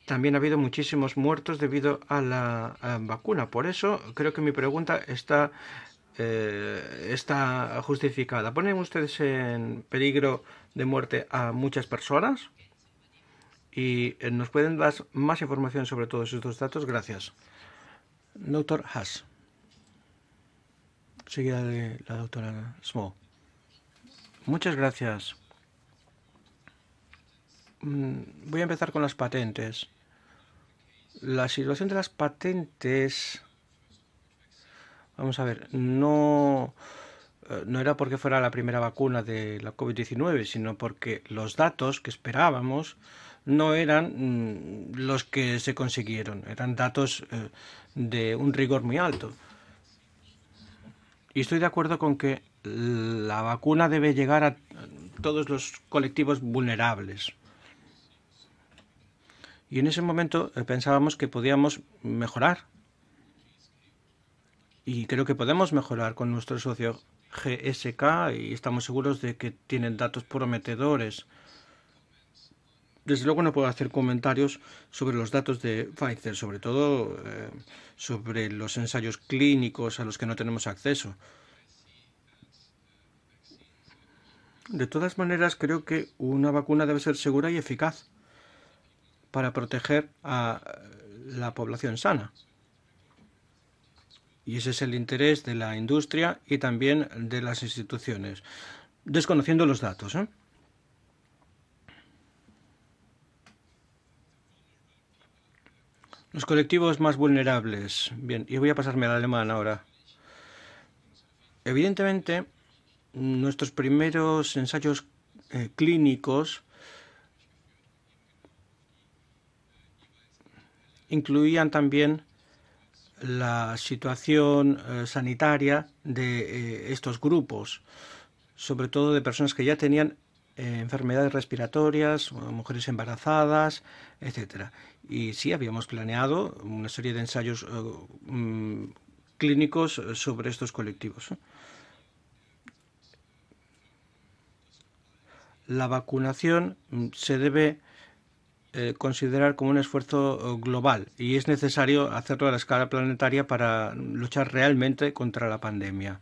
D: También ha habido muchísimos muertos debido a la vacuna. Por eso creo que mi pregunta eh, está justificada. ¿Ponen ustedes en peligro de muerte a muchas personas? y eh, nos pueden dar más información sobre todos estos datos. Gracias. Doctor Haas. Seguida de la doctora Small. Muchas gracias. Mm, voy a empezar con las patentes. La situación de las patentes... Vamos a ver, no, eh, no era porque fuera la primera vacuna de la COVID-19, sino porque los datos que esperábamos no eran mm, los que se consiguieron, eran datos eh, de un rigor muy alto. Y estoy de acuerdo con que la vacuna debe llegar a todos los colectivos vulnerables. Y en ese momento eh, pensábamos que podíamos mejorar. Y creo que podemos mejorar con nuestro socio GSK y estamos seguros de que tienen datos prometedores desde luego no puedo hacer comentarios sobre los datos de Pfizer, sobre todo eh, sobre los ensayos clínicos a los que no tenemos acceso. De todas maneras, creo que una vacuna debe ser segura y eficaz para proteger a la población sana. Y ese es el interés de la industria y también de las instituciones, desconociendo los datos. ¿eh? Los colectivos más vulnerables. Bien, y voy a pasarme al alemán ahora. Evidentemente, nuestros primeros ensayos eh, clínicos incluían también la situación eh, sanitaria de eh, estos grupos, sobre todo de personas que ya tenían enfermedades respiratorias, mujeres embarazadas, etcétera. Y sí, habíamos planeado una serie de ensayos eh, mm, clínicos eh, sobre estos colectivos. La vacunación mm, se debe eh, considerar como un esfuerzo global y es necesario hacerlo a la escala planetaria para luchar realmente contra la pandemia.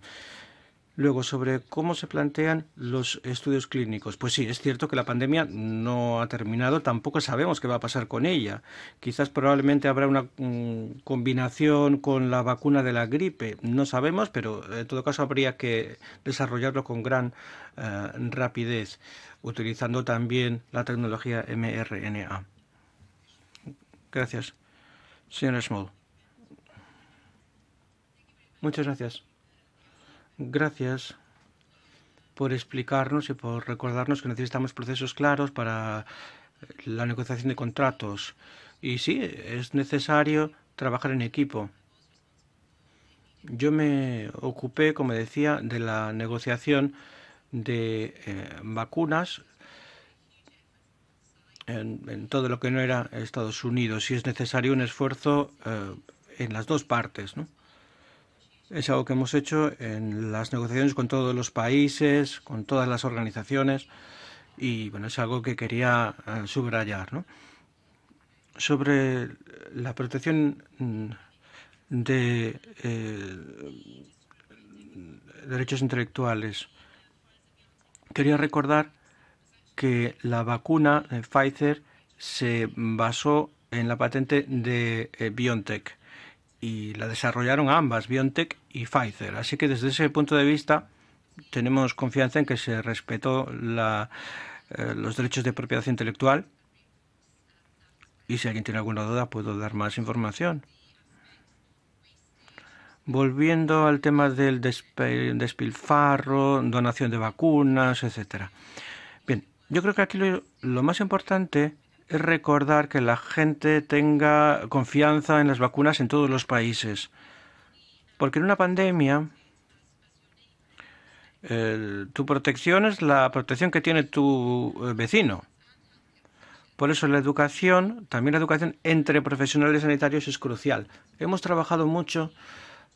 D: Luego, sobre cómo se plantean los estudios clínicos. Pues sí, es cierto que la pandemia no ha terminado, tampoco sabemos qué va a pasar con ella. Quizás probablemente habrá una mm, combinación con la vacuna de la gripe, no sabemos, pero eh, en todo caso habría que desarrollarlo con gran eh, rapidez, utilizando también la tecnología mRNA. Gracias. Señora Small. Muchas gracias. Gracias por explicarnos y por recordarnos que necesitamos procesos claros para la negociación de contratos. Y sí, es necesario trabajar en equipo. Yo me ocupé, como decía, de la negociación de eh, vacunas en, todo lo que no era Estados Unidos y es necesario un esfuerzo eh, en las dos partes, ¿no? es algo que hemos hecho en las negociaciones con todos los países, con todas las organizaciones y bueno, es algo que quería eh, subrayar. Sobre la protección mm, de eh, derechos intelectuales, quería recordar que la vacuna de Pfizer se basó en la patente de eh, BioNTech y la desarrollaron ambas, BioNTech y Pfizer. Así que desde ese punto de vista tenemos confianza en que se respetó la, eh, los derechos de propiedad intelectual. Y si alguien tiene alguna duda, puedo dar más información. Volviendo al tema del despilfarro, donación de vacunas, etcétera. Bien, yo creo que aquí lo, lo más importante es recordar que la gente tenga confianza en las vacunas en todos los países. Porque en una pandemia, tu protección es la protección que tiene tu eh, vecino. Por eso la educación, también la educación entre profesionales sanitarios es crucial. Hemos trabajado mucho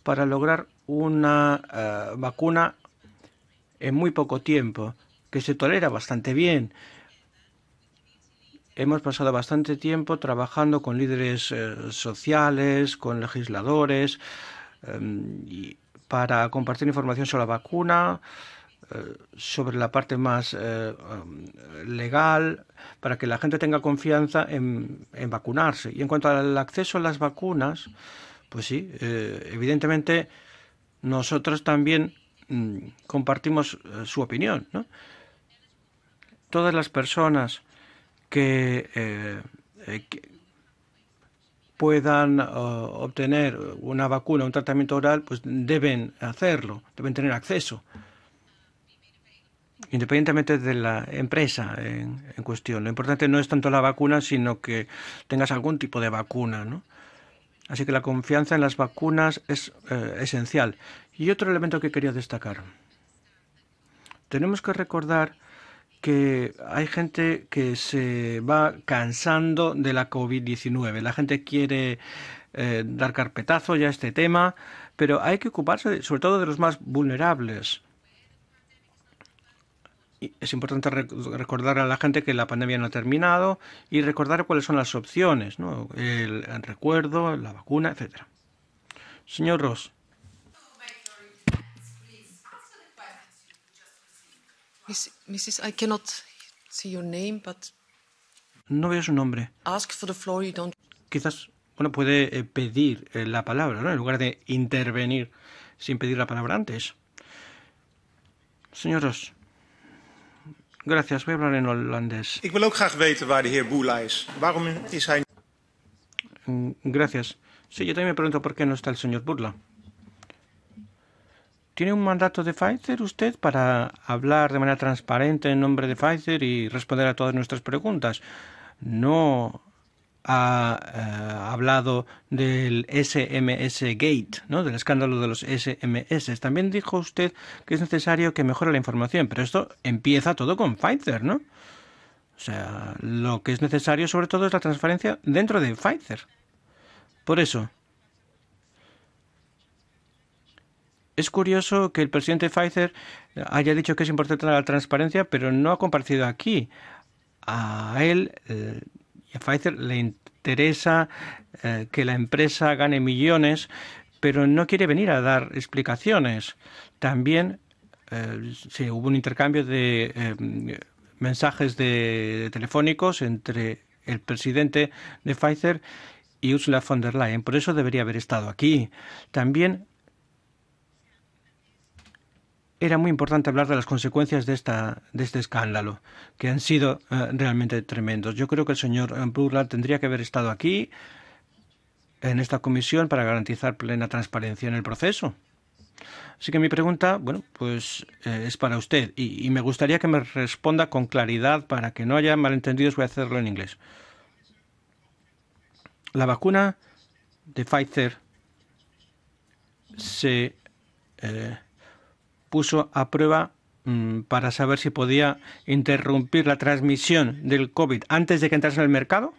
D: para lograr una eh, vacuna en muy poco tiempo, que se tolera bastante bien hemos pasado bastante tiempo trabajando con líderes eh, sociales, con legisladores, em, para compartir información sobre la vacuna, eh, sobre la parte más eh, em, legal, para que la gente tenga confianza en, vacunarse. Y en cuanto al acceso a las vacunas, pues sí, evidentemente nosotros también mm, compartimos su opinión. Todas las personas eh, eh, que, puedan eh, obtener una vacuna, un tratamiento oral, pues deben hacerlo, deben tener acceso, independientemente de la empresa en, cuestión. Lo importante no es tanto la vacuna, sino que tengas algún tipo de vacuna, Así que la confianza en las vacunas es esencial. Y otro elemento que quería destacar. Tenemos que recordar que hay gente que se va cansando de la COVID-19. La gente quiere eh, dar carpetazo ya a este tema, pero hay que ocuparse sobre todo de los más vulnerables. es importante recordar a la gente que la pandemia no ha terminado y recordar cuáles son las opciones, el, el recuerdo, la vacuna, etc. Señor Ross. no veo su nombre. Quizás uno puede eh, pedir eh, la palabra, ¿no? En lugar de intervenir sin pedir la palabra antes. Señoros, gracias. Voy a hablar en holandés. Ik wil ook graag weten waar de heer mm, Gracias. Sí, yo también me pregunto por qué no está el señor Burla. ¿Tiene un mandato de Pfizer usted para hablar de manera transparente en nombre de Pfizer y responder a todas nuestras preguntas? No ha eh, hablado del SMS Gate, ¿no? del escándalo de los SMS. También dijo usted que es necesario que mejore la información, pero esto empieza todo con Pfizer, ¿no? O sea, lo que es necesario sobre todo es la transparencia dentro de Pfizer. Por eso, Es curioso que el presidente Pfizer haya dicho que es importante la transparencia, pero no ha comparecido aquí. A él eh, y a Pfizer le interesa eh, que la empresa gane millones, pero no quiere venir a dar explicaciones. También eh, se hubo un intercambio de mensajes de, telefónicos entre el presidente de Pfizer y Ursula von der Leyen. Por eso debería haber estado aquí. También era muy importante hablar de las consecuencias de, esta, de este escándalo, que han sido eh, realmente tremendos. Yo creo que el señor eh, burla tendría que haber estado aquí, en esta comisión, para garantizar plena transparencia en el proceso. Así que mi pregunta, bueno, pues eh, es para usted y, me gustaría que me responda con claridad para que no haya malentendidos. Voy a hacerlo en inglés. La vacuna de Pfizer se puso a prueba mm, para saber si podía interrumpir la transmisión del COVID antes de que entrase en el mercado?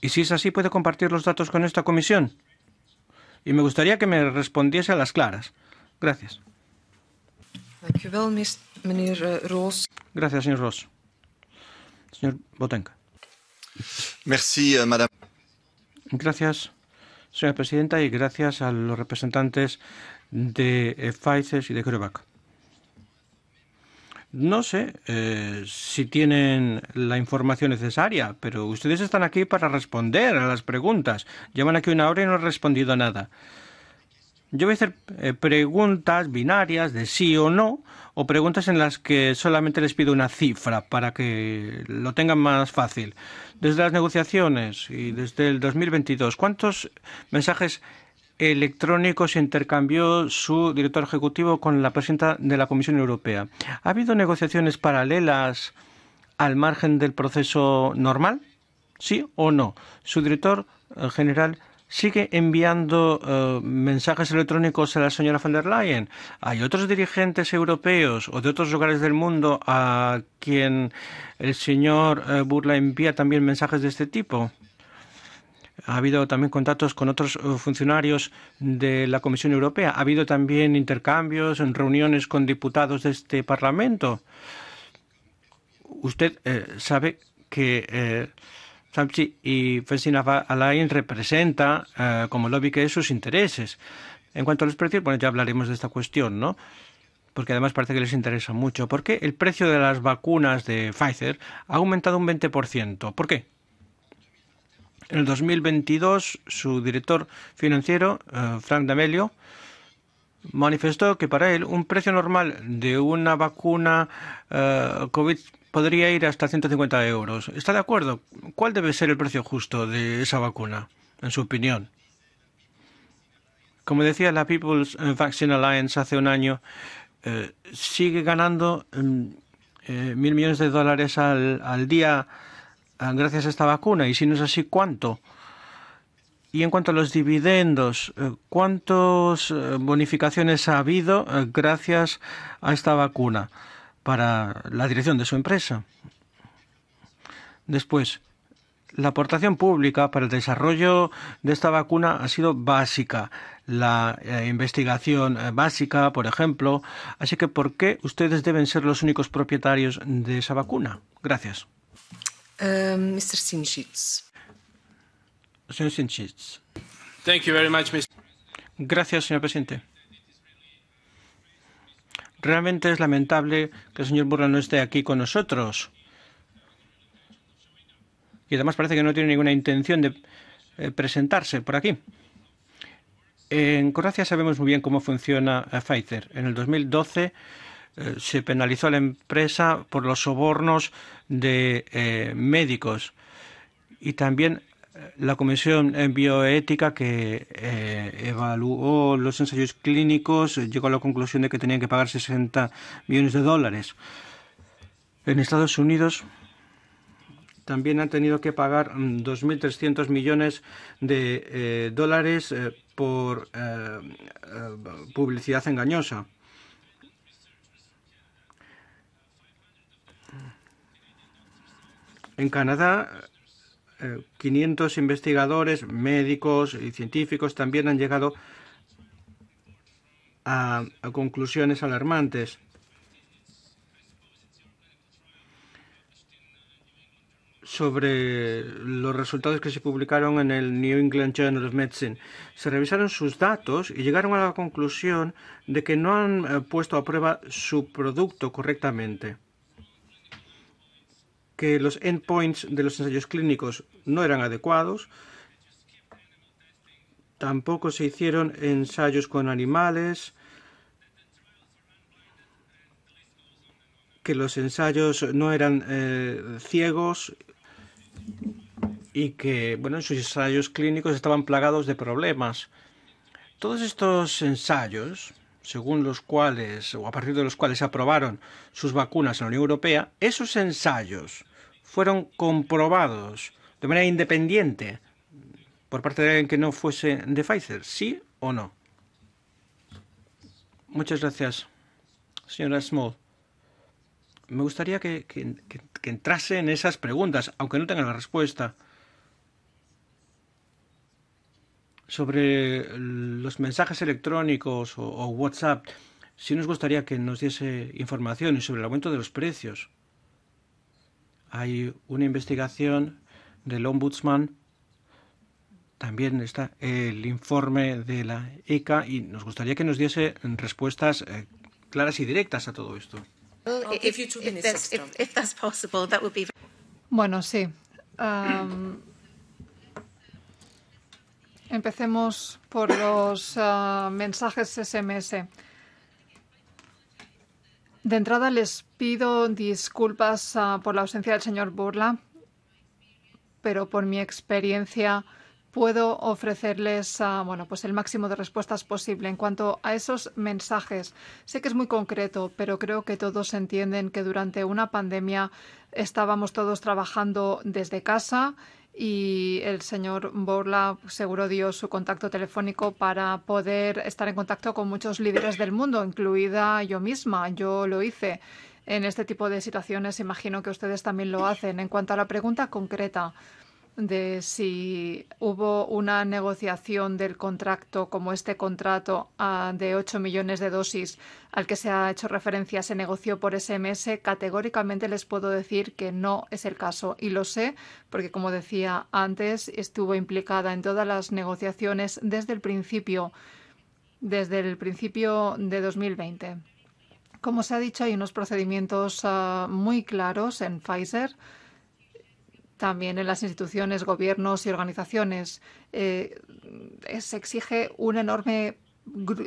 D: Y si es así, ¿puede compartir los datos con esta comisión? Y me gustaría que me respondiese a las claras. Gracias. Gracias, señor Ross. Señor Botenka.
B: Euh,
D: gracias, señora presidenta, y gracias a los representantes de eh, Pfizer y de CureVac. No sé eh, si tienen la información necesaria, pero ustedes están aquí para responder a las preguntas. Llevan aquí una hora y no han respondido nada. Yo voy a hacer eh, preguntas binarias de sí o no, o preguntas en las que solamente les pido una cifra para que lo tengan más fácil. Desde las negociaciones y desde el 2022, ¿cuántos mensajes electrónicos intercambió su director ejecutivo con la presidenta de la Comisión Europea. ¿Ha habido negociaciones paralelas al margen del proceso normal? ¿Sí o no? Su director eh, general sigue enviando eh, mensajes electrónicos a la señora von der Leyen. Hay otros dirigentes europeos o de otros lugares del mundo a quien el señor eh, Burla envía también mensajes de este tipo. Ha habido también contactos con otros eh, funcionarios de la Comisión Europea. Ha habido también intercambios, en reuniones con diputados de este Parlamento. Usted eh, sabe que eh, y Fensin Alain representan eh, como lobby que es sus intereses. En cuanto a los precios, bueno, ya hablaremos de esta cuestión, ¿no? porque además parece que les interesa mucho. ¿Por qué el precio de las vacunas de Pfizer ha aumentado un 20%? ¿Por qué? En el 2022, su director financiero, eh, Frank D'Amelio, manifestó que para él un precio normal de una vacuna eh, COVID podría ir hasta 150 euros. ¿Está de acuerdo? ¿Cuál debe ser el precio justo de esa vacuna, en su opinión? Como decía la People's Vaccine Alliance hace un año, eh, sigue ganando mm, mil millones de dólares al día Ah, gracias a esta vacuna? Y si no es así, ¿cuánto? Y en cuanto a los dividendos, eh, ¿cuántas eh, bonificaciones ha habido eh, gracias a esta vacuna para la dirección de su empresa? Después, la aportación pública para el desarrollo de esta vacuna ha sido básica. La investigación básica, por ejemplo. Así que, ¿por qué ustedes deben ser los únicos propietarios de esa vacuna? Gracias. Um, señor
A: Thank you very much, Mr.
D: Gracias, señor presidente. Realmente es lamentable que el señor burro no esté aquí con nosotros. Y además parece que no tiene ninguna intención de eh, presentarse por aquí. En Croacia sabemos muy bien cómo funciona Pfizer. En el 2012 eh, se penalizó a la empresa por los sobornos de eh, médicos y también eh, la Comisión Bioética que evaluó los ensayos clínicos llegó a la conclusión de que tenían que pagar 60 millones de dólares. En Estados Unidos también han tenido que pagar 2.300 mm, millones de dólares por publicidad engañosa. En Canadá, 500 eh, investigadores, médicos y científicos también han llegado a, a conclusiones alarmantes. sobre los resultados que se publicaron en el New England Journal of Medicine. Se revisaron sus datos y llegaron a la conclusión de que no han eh, puesto a prueba su producto correctamente que los endpoints de los ensayos clínicos no eran adecuados. Tampoco se hicieron ensayos con animales, que los ensayos no eran eh, ciegos y que bueno, sus ensayos clínicos estaban plagados de problemas. Todos estos ensayos según los cuales, o a partir de los cuales aprobaron sus vacunas en la Unión Europea, esos ensayos fueron comprobados de manera independiente por parte de alguien que no fuese de Pfizer, ¿sí o no? Muchas gracias, señora Small. Me gustaría que, que entrase en esas preguntas, aunque no tenga la respuesta. sobre los mensajes electrónicos o, WhatsApp, sí nos gustaría que nos diese información sobre el aumento de los precios. Hay una investigación del Ombudsman, también está el informe de la ECA y nos gustaría que nos diese respuestas eh, claras y directas a todo esto.
B: Bueno, sí. Empecemos por los ah, mensajes SMS. De entrada les pido disculpas ah, por la ausencia del señor Burla, pero por mi experiencia puedo ofrecerles ah, bueno, pues el máximo de respuestas posible. En cuanto a esos mensajes, sé que es muy concreto, pero creo que todos entienden que durante una pandemia estábamos todos trabajando desde casa y el señor Borla seguro dio su contacto telefónico para poder estar en contacto con muchos líderes del mundo, incluida yo misma. Yo lo hice en este tipo de situaciones. Imagino que ustedes también lo hacen. En cuanto a la pregunta concreta, de si hubo una negociación del contrato como este contrato ah, de 8 millones de dosis al que se ha hecho referencia se negoció por SMS, categóricamente les puedo decir que no es el caso. Y lo sé porque, como decía antes, estuvo implicada en todas las negociaciones desde el principio, desde el principio de 2020. Como se ha dicho, hay unos procedimientos ah, muy claros en Pfizer también en las instituciones, gobiernos y organizaciones. Eh, se exige un enorme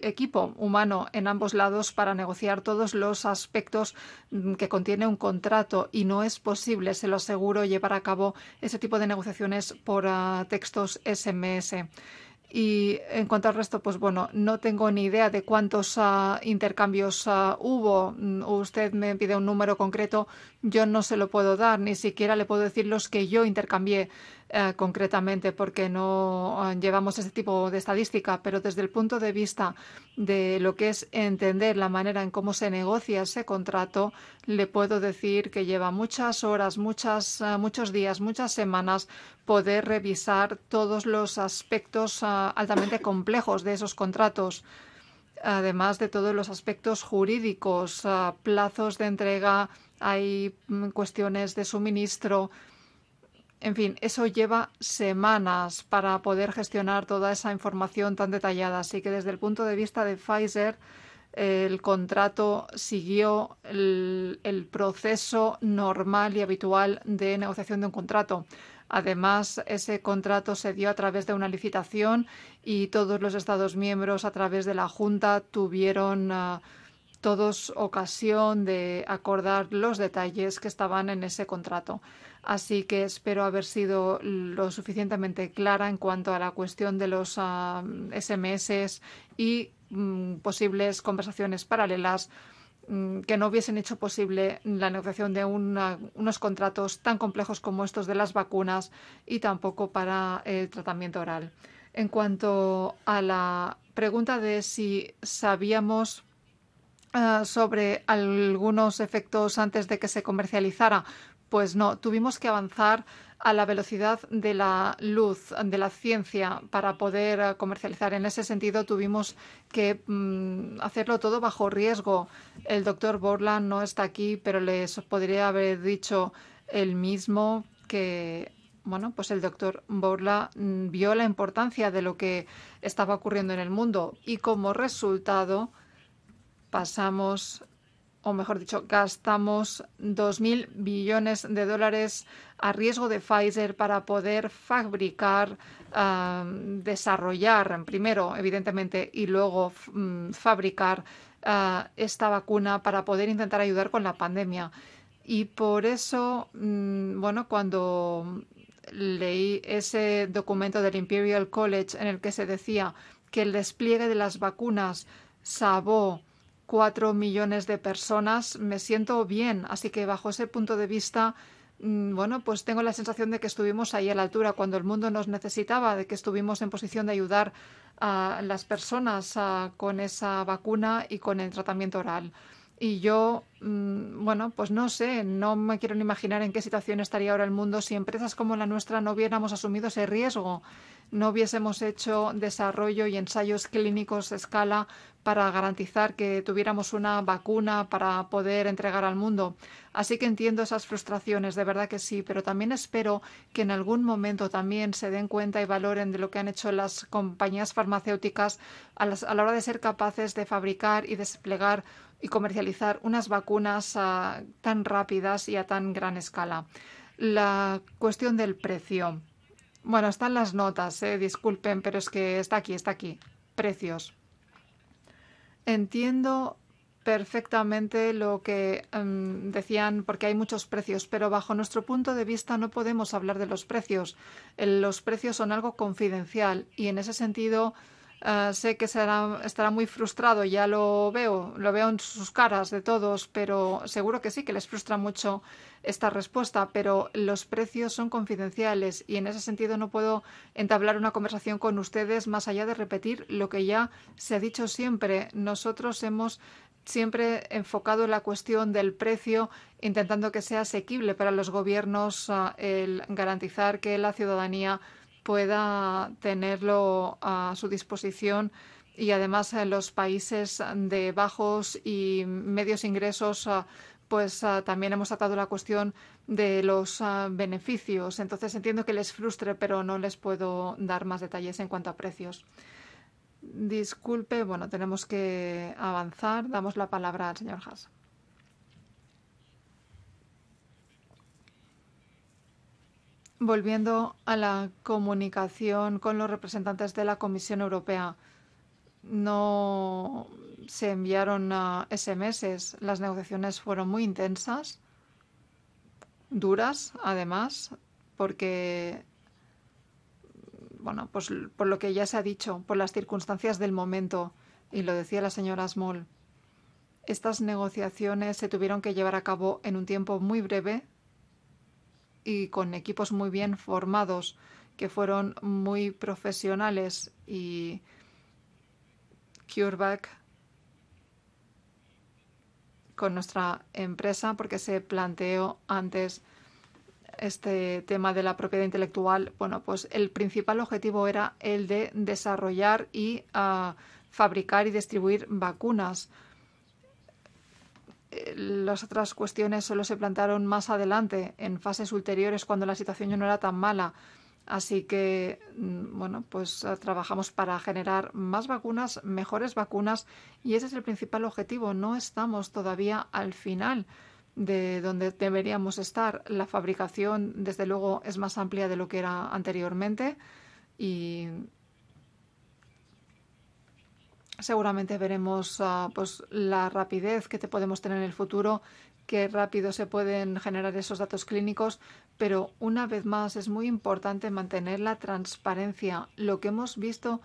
B: equipo humano en ambos lados para negociar todos los aspectos mm, que contiene un contrato y no es posible, se lo aseguro, llevar a cabo ese tipo de negociaciones por ah, textos SMS. Y en cuanto al resto, pues bueno, no tengo ni idea de cuántos ah, intercambios ah, hubo. Mm, usted me pide un número concreto, yo no se lo puedo dar, ni siquiera le puedo decir los que yo intercambié. Eh, concretamente porque no eh, llevamos ese tipo de estadística, pero desde el punto de vista de lo que es entender la manera en cómo se negocia ese contrato, le puedo decir que lleva muchas horas, muchas, eh, muchos días, muchas semanas poder revisar todos los aspectos altamente complejos de esos contratos además de todos los aspectos jurídicos, plazos de entrega, hay mm, cuestiones de suministro, en fin, eso lleva semanas para poder gestionar toda esa información tan detallada. Así que desde el punto de vista de Pfizer, el contrato siguió el, proceso normal y habitual de negociación de un contrato. Además, ese contrato se dio a través de una licitación y todos los Estados miembros a través de la Junta tuvieron ah, todos ocasión de acordar los detalles que estaban en ese contrato. Así que espero haber sido lo suficientemente clara en cuanto a la cuestión de los SMS ah, y mm, posibles conversaciones paralelas mm, que no hubiesen hecho posible la negociación de unos contratos tan complejos como estos de las vacunas y tampoco para el tratamiento oral. En cuanto a la pregunta de si sabíamos Ah, sobre algunos efectos antes de que se comercializara. Pues no, tuvimos que avanzar a la velocidad de la luz, de la ciencia, para poder ah, comercializar. En ese sentido, tuvimos que mm, hacerlo todo bajo riesgo. El doctor Borla no está aquí, pero les podría haber dicho el mismo que bueno, pues el doctor Borla mm, vio la importancia de lo que estaba ocurriendo en el mundo y como resultado pasamos, o mejor dicho, gastamos 2.000 billones de dólares a riesgo de Pfizer para poder fabricar, desarrollar, primero, evidentemente, y luego mm, fabricar ah, esta vacuna para poder intentar ayudar con la pandemia. Y por eso, mm, bueno, cuando leí ese documento del Imperial College en el que se decía que el despliegue de las vacunas sabó Cuatro millones de personas, me siento bien. Así que bajo ese punto de vista, mm, bueno, pues tengo la sensación de que estuvimos ahí a la altura cuando el mundo nos necesitaba, de que estuvimos en posición de ayudar a las personas con esa vacuna y con el tratamiento oral. Y yo, mm, bueno, pues no sé, no me quiero ni imaginar en qué situación estaría ahora el mundo si empresas como la nuestra no hubiéramos asumido ese riesgo, no hubiésemos hecho desarrollo y ensayos clínicos a escala para garantizar que tuviéramos una vacuna para poder entregar al mundo. Así que entiendo esas frustraciones, de verdad que sí, pero también espero que en algún momento también se den cuenta y valoren de lo que han hecho las compañías farmacéuticas a la hora de ser capaces de fabricar y desplegar y comercializar unas vacunas ah, tan rápidas y a tan gran escala. La cuestión del precio. Bueno, están las notas, eh, disculpen, pero es que está aquí, está aquí. Precios. Entiendo perfectamente lo que em, decían, porque hay muchos precios, pero bajo nuestro punto de vista no podemos hablar de los precios. Los precios son algo confidencial y en ese sentido Ah, sé que estará muy frustrado, ya lo veo, lo veo en sus caras de todos, pero seguro que sí, que les frustra mucho esta respuesta, pero los precios son confidenciales y en ese sentido no puedo entablar una conversación con ustedes más allá de repetir lo que ya se ha dicho siempre. Nosotros hemos siempre enfocado la cuestión del precio, intentando que sea asequible para los gobiernos, ah, el garantizar que la ciudadanía pueda tenerlo a su disposición y además en eh, los países de bajos y medios ingresos ah, pues ah, también hemos tratado la cuestión de los ah, beneficios. Entonces entiendo que les frustre, pero no les puedo dar más detalles en cuanto a precios. Disculpe, bueno, tenemos que avanzar. Damos la palabra al señor Haas. Volviendo a la comunicación con los representantes de la Comisión Europea, no se enviaron SMS. Ah, las negociaciones fueron muy intensas, duras además, porque, bueno, pues por lo que ya se ha dicho, por las circunstancias del momento, y lo decía la señora Small, estas negociaciones se tuvieron que llevar a cabo en un tiempo muy breve y con equipos muy bien formados que fueron muy profesionales y CureVac con nuestra empresa porque se planteó antes este tema de la propiedad intelectual, bueno, pues el principal objetivo era el de desarrollar y ah, fabricar y distribuir vacunas eh, las otras cuestiones solo se plantearon más adelante, en fases ulteriores, cuando la situación ya no era tan mala. Así que, mm, bueno, pues eh, trabajamos para generar más vacunas, mejores vacunas, y ese es el principal objetivo. No estamos todavía al final de donde deberíamos estar. La fabricación, desde luego, es más amplia de lo que era anteriormente y seguramente veremos ah, pues, la rapidez que te podemos tener en el futuro, qué rápido se pueden generar esos datos clínicos, pero una vez más es muy importante mantener la transparencia. Lo que hemos visto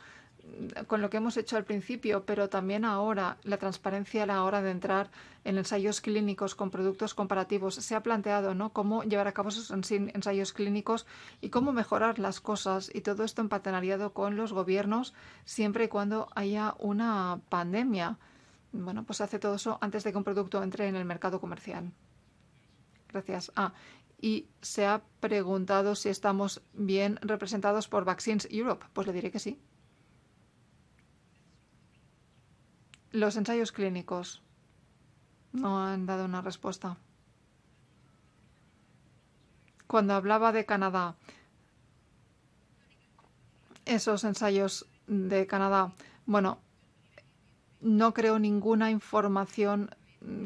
B: con lo que hemos hecho al principio, pero también ahora, la transparencia a la hora de entrar en ensayos clínicos con productos comparativos. Se ha planteado ¿no? cómo llevar a cabo esos ensayos clínicos y cómo mejorar las cosas y todo esto en partenariado con los gobiernos siempre y cuando haya una pandemia. Bueno, pues se hace todo eso antes de que un producto entre en el mercado comercial. Gracias. Ah, y se ha preguntado si estamos bien representados por Vaccines Europe. Pues le diré que sí. Los ensayos clínicos no han dado una respuesta. Cuando hablaba de Canadá, esos ensayos de Canadá, bueno, no creo ninguna información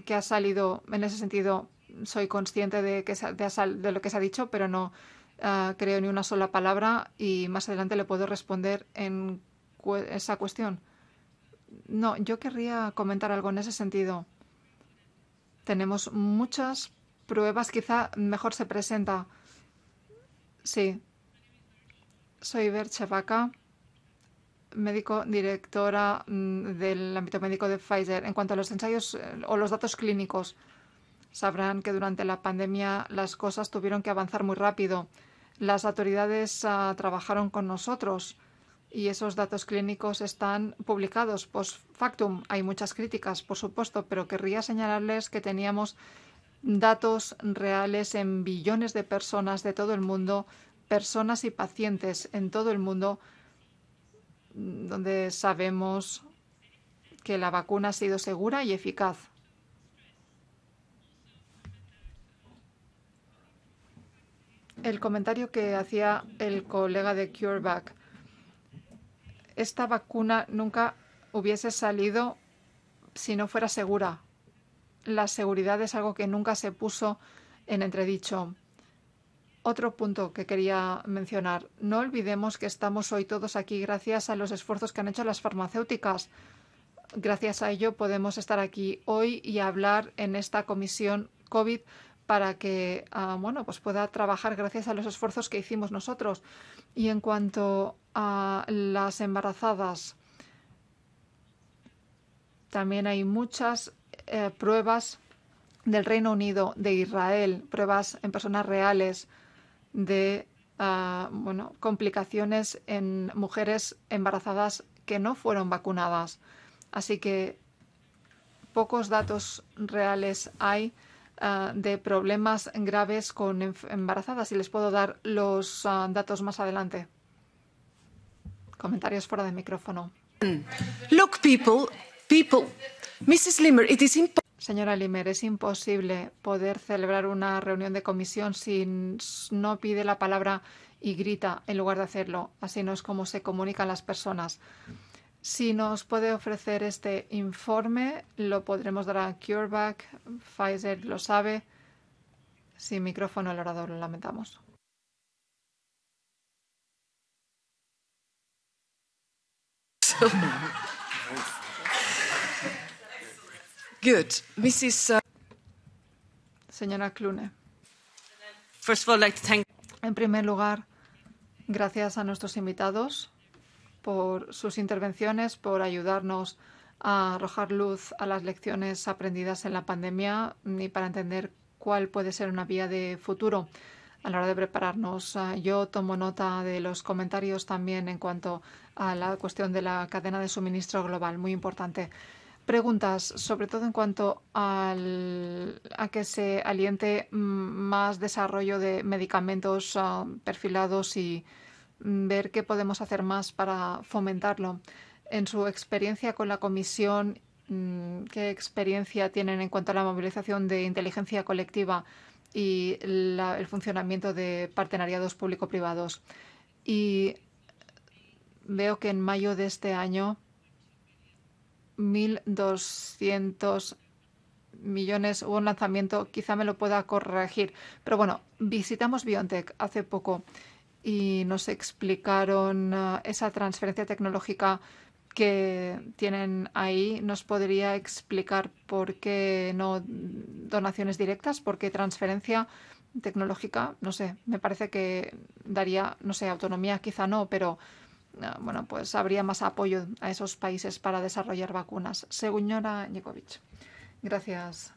B: que ha salido en ese sentido. Soy consciente de, que de, lo que se ha dicho, pero no ah, creo ni una sola palabra y más adelante le puedo responder en esa cuestión. No, yo querría comentar algo en ese sentido. Tenemos muchas pruebas, quizá mejor se presenta. Sí. Soy Berchevaca, médico directora mm, del ámbito médico de Pfizer. En cuanto a los ensayos eh, o los datos clínicos, sabrán que durante la pandemia las cosas tuvieron que avanzar muy rápido. Las autoridades ah, trabajaron con nosotros y esos datos clínicos están publicados post factum. Hay muchas críticas, por supuesto, pero querría señalarles que teníamos datos reales en billones de personas de todo el mundo, personas y pacientes en todo el mundo, donde sabemos que la vacuna ha sido segura y eficaz. El comentario que hacía el colega de CureVac esta vacuna nunca hubiese salido si no fuera segura. La seguridad es algo que nunca se puso en entredicho. Otro punto que quería mencionar. No olvidemos que estamos hoy todos aquí gracias a los esfuerzos que han hecho las farmacéuticas. Gracias a ello podemos estar aquí hoy y hablar en esta comisión COVID para que ah, bueno, pues pueda trabajar gracias a los esfuerzos que hicimos nosotros. Y en cuanto a las embarazadas, también hay muchas eh, pruebas del Reino Unido, de Israel, pruebas en personas reales de ah, bueno, complicaciones en mujeres embarazadas que no fueron vacunadas. Así que pocos datos reales hay Ah, de problemas graves con embarazadas y les puedo dar los ah, datos más adelante. Comentarios fuera de micrófono. Look, Señora Limer, es imposible poder celebrar una reunión de comisión si no pide la palabra y grita en lugar de hacerlo. Así no es como se comunican las personas. Si nos puede ofrecer este informe, lo podremos dar a CureVac. Pfizer lo sabe. Sin micrófono al orador, lo lamentamos. (laughs) Good. Mrs. Uh, Señora Clune. First of all, like thank... En primer lugar, gracias a nuestros invitados por sus intervenciones, por ayudarnos a arrojar luz a las lecciones aprendidas en la pandemia y para entender cuál puede ser una vía de futuro a la hora de prepararnos. Ah, yo tomo nota de los comentarios también en cuanto a la cuestión de la cadena de suministro global, muy importante. Preguntas, sobre todo en cuanto a que se aliente mm, más desarrollo de medicamentos ah, perfilados y, Mm, ver qué podemos hacer más para fomentarlo. En su experiencia con la comisión, mm, ¿qué experiencia tienen en cuanto a la movilización de inteligencia colectiva y el funcionamiento de partenariados público-privados? Y veo que en mayo de este año 1.200 millones hubo un lanzamiento, quizá me lo pueda corregir, pero bueno, visitamos BioNTech hace poco y nos explicaron ah, esa transferencia tecnológica que tienen ahí. ¿Nos podría explicar por qué no donaciones directas? ¿Por qué transferencia tecnológica? No sé, me parece que daría, no sé, autonomía quizá no, pero ah, bueno, pues habría más apoyo a esos países para desarrollar vacunas. Señora Nikovic, gracias.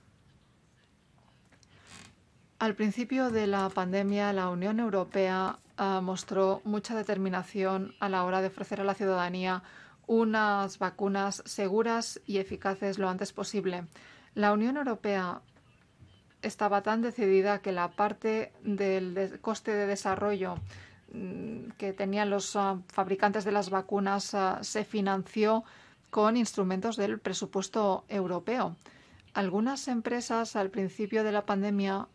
B: Al principio de la pandemia, la Unión Europea Ah, mostró mucha determinación a la hora de ofrecer a la ciudadanía unas vacunas seguras y eficaces lo antes posible. La Unión Europea estaba tan decidida que la parte del coste de desarrollo mm, que tenían los ah, fabricantes de las vacunas ah, se financió con instrumentos del presupuesto europeo. Algunas empresas al principio de la pandemia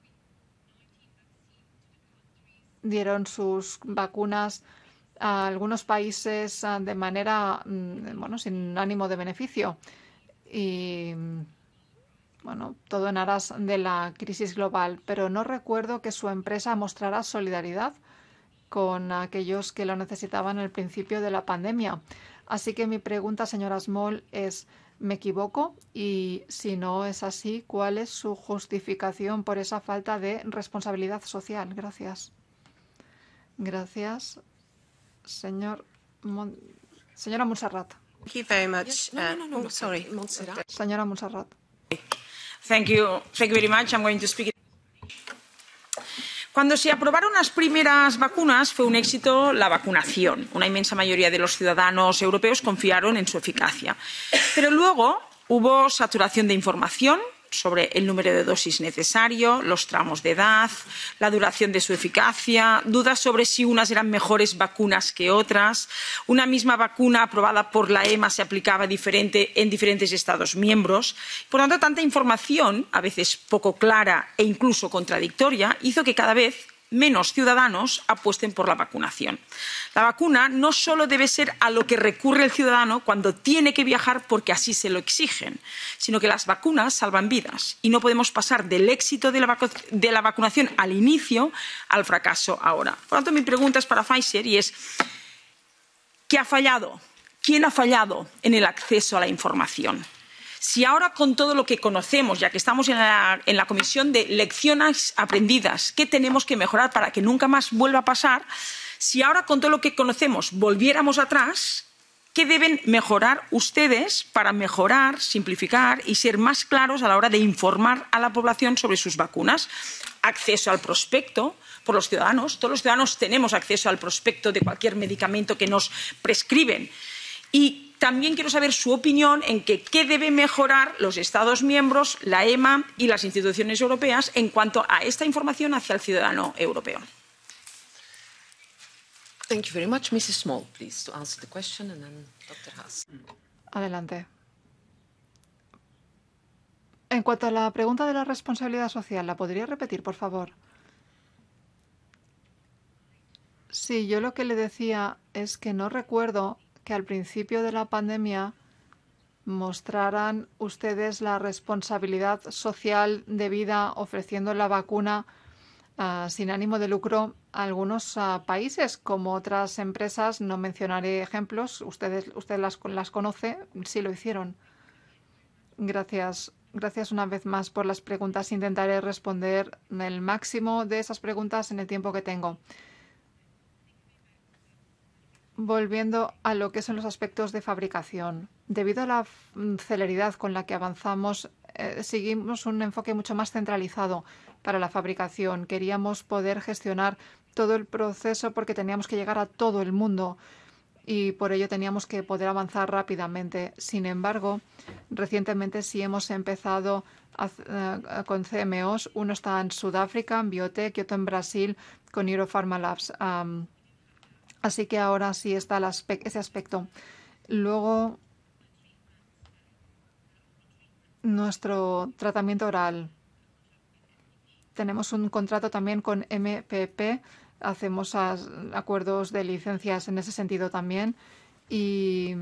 B: dieron sus vacunas a algunos países ah, de manera, mm, bueno, sin ánimo de beneficio. Y bueno, todo en aras de la crisis global, pero no recuerdo que su empresa mostrara solidaridad con aquellos que lo necesitaban al principio de la pandemia. Así que mi pregunta, señora Small, es, ¿me equivoco? Y si no es así, ¿cuál es su justificación por esa falta de responsabilidad social? Gracias. Gracias, señor señora Monserrat. Thank you Señora
C: Thank you. Thank you very Cuando se aprobaron las primeras vacunas fue un éxito la vacunación. Una inmensa mayoría de los ciudadanos europeos confiaron en su eficacia. Pero luego hubo saturación de información, sobre el número de dosis necesario, los tramos de edad, la duración de su eficacia, dudas sobre si unas eran mejores vacunas que otras, una misma vacuna aprobada por la EMA se aplicaba diferente en diferentes Estados miembros. Por tanto, tanta información, a veces poco clara e incluso contradictoria, hizo que cada vez menos ciudadanos apuesten por la vacunación. La vacuna no solo debe ser a lo que recurre el ciudadano cuando tiene que viajar porque así se lo exigen, sino que las vacunas salvan vidas y no podemos pasar del éxito de la, vacunación al inicio al fracaso ahora. Por lo tanto, mi pregunta es para Pfizer y es ¿qué ha fallado? ¿Quién ha fallado en el acceso a la información? Si ahora con todo lo que conocemos, ya que estamos en la, comisión de lecciones aprendidas, ¿qué tenemos que mejorar para que nunca más vuelva a pasar? Si ahora con todo lo que conocemos volviéramos atrás, ¿Qué deben mejorar ustedes para mejorar, simplificar y ser más claros a la hora de informar a la población sobre sus vacunas? Acceso al prospecto por los ciudadanos. Todos los ciudadanos tenemos acceso al prospecto de cualquier medicamento que nos prescriben. Y también quiero saber su opinión en que, qué deben mejorar los Estados miembros, la EMA y las instituciones europeas en cuanto a esta información hacia el ciudadano europeo. Thank you very much. Mrs. Small, please, to answer the question, and then Dr. Haas. Adelante.
B: En cuanto a la pregunta de la responsabilidad social, ¿la podría repetir, por favor? Sí, yo lo que le decía es que no recuerdo que al principio de la pandemia mostraran ustedes la responsabilidad social debida ofreciendo la vacuna ah, sin ánimo de lucro a algunos ah, países, como otras empresas, no mencionaré ejemplos, ustedes, usted las, las conoce, sí lo hicieron. Gracias. Gracias una vez más por las preguntas. Intentaré responder el máximo de esas preguntas en el tiempo que tengo. Volviendo a lo que son los aspectos de fabricación, debido a la mm, celeridad con la que avanzamos, eh, seguimos un enfoque mucho más centralizado para la fabricación. Queríamos poder gestionar todo el proceso porque teníamos que llegar a todo el mundo y por ello teníamos que poder avanzar rápidamente. Sin embargo, recientemente sí hemos empezado eh, con CMOs. Uno está en Sudáfrica, en Biotech, y otro en Brasil, con Europharma Labs. Así que ahora sí está ese aspecto. Luego, nuestro tratamiento oral. Tenemos un contrato también con MPP, hacemos acuerdos de licencias en ese sentido también y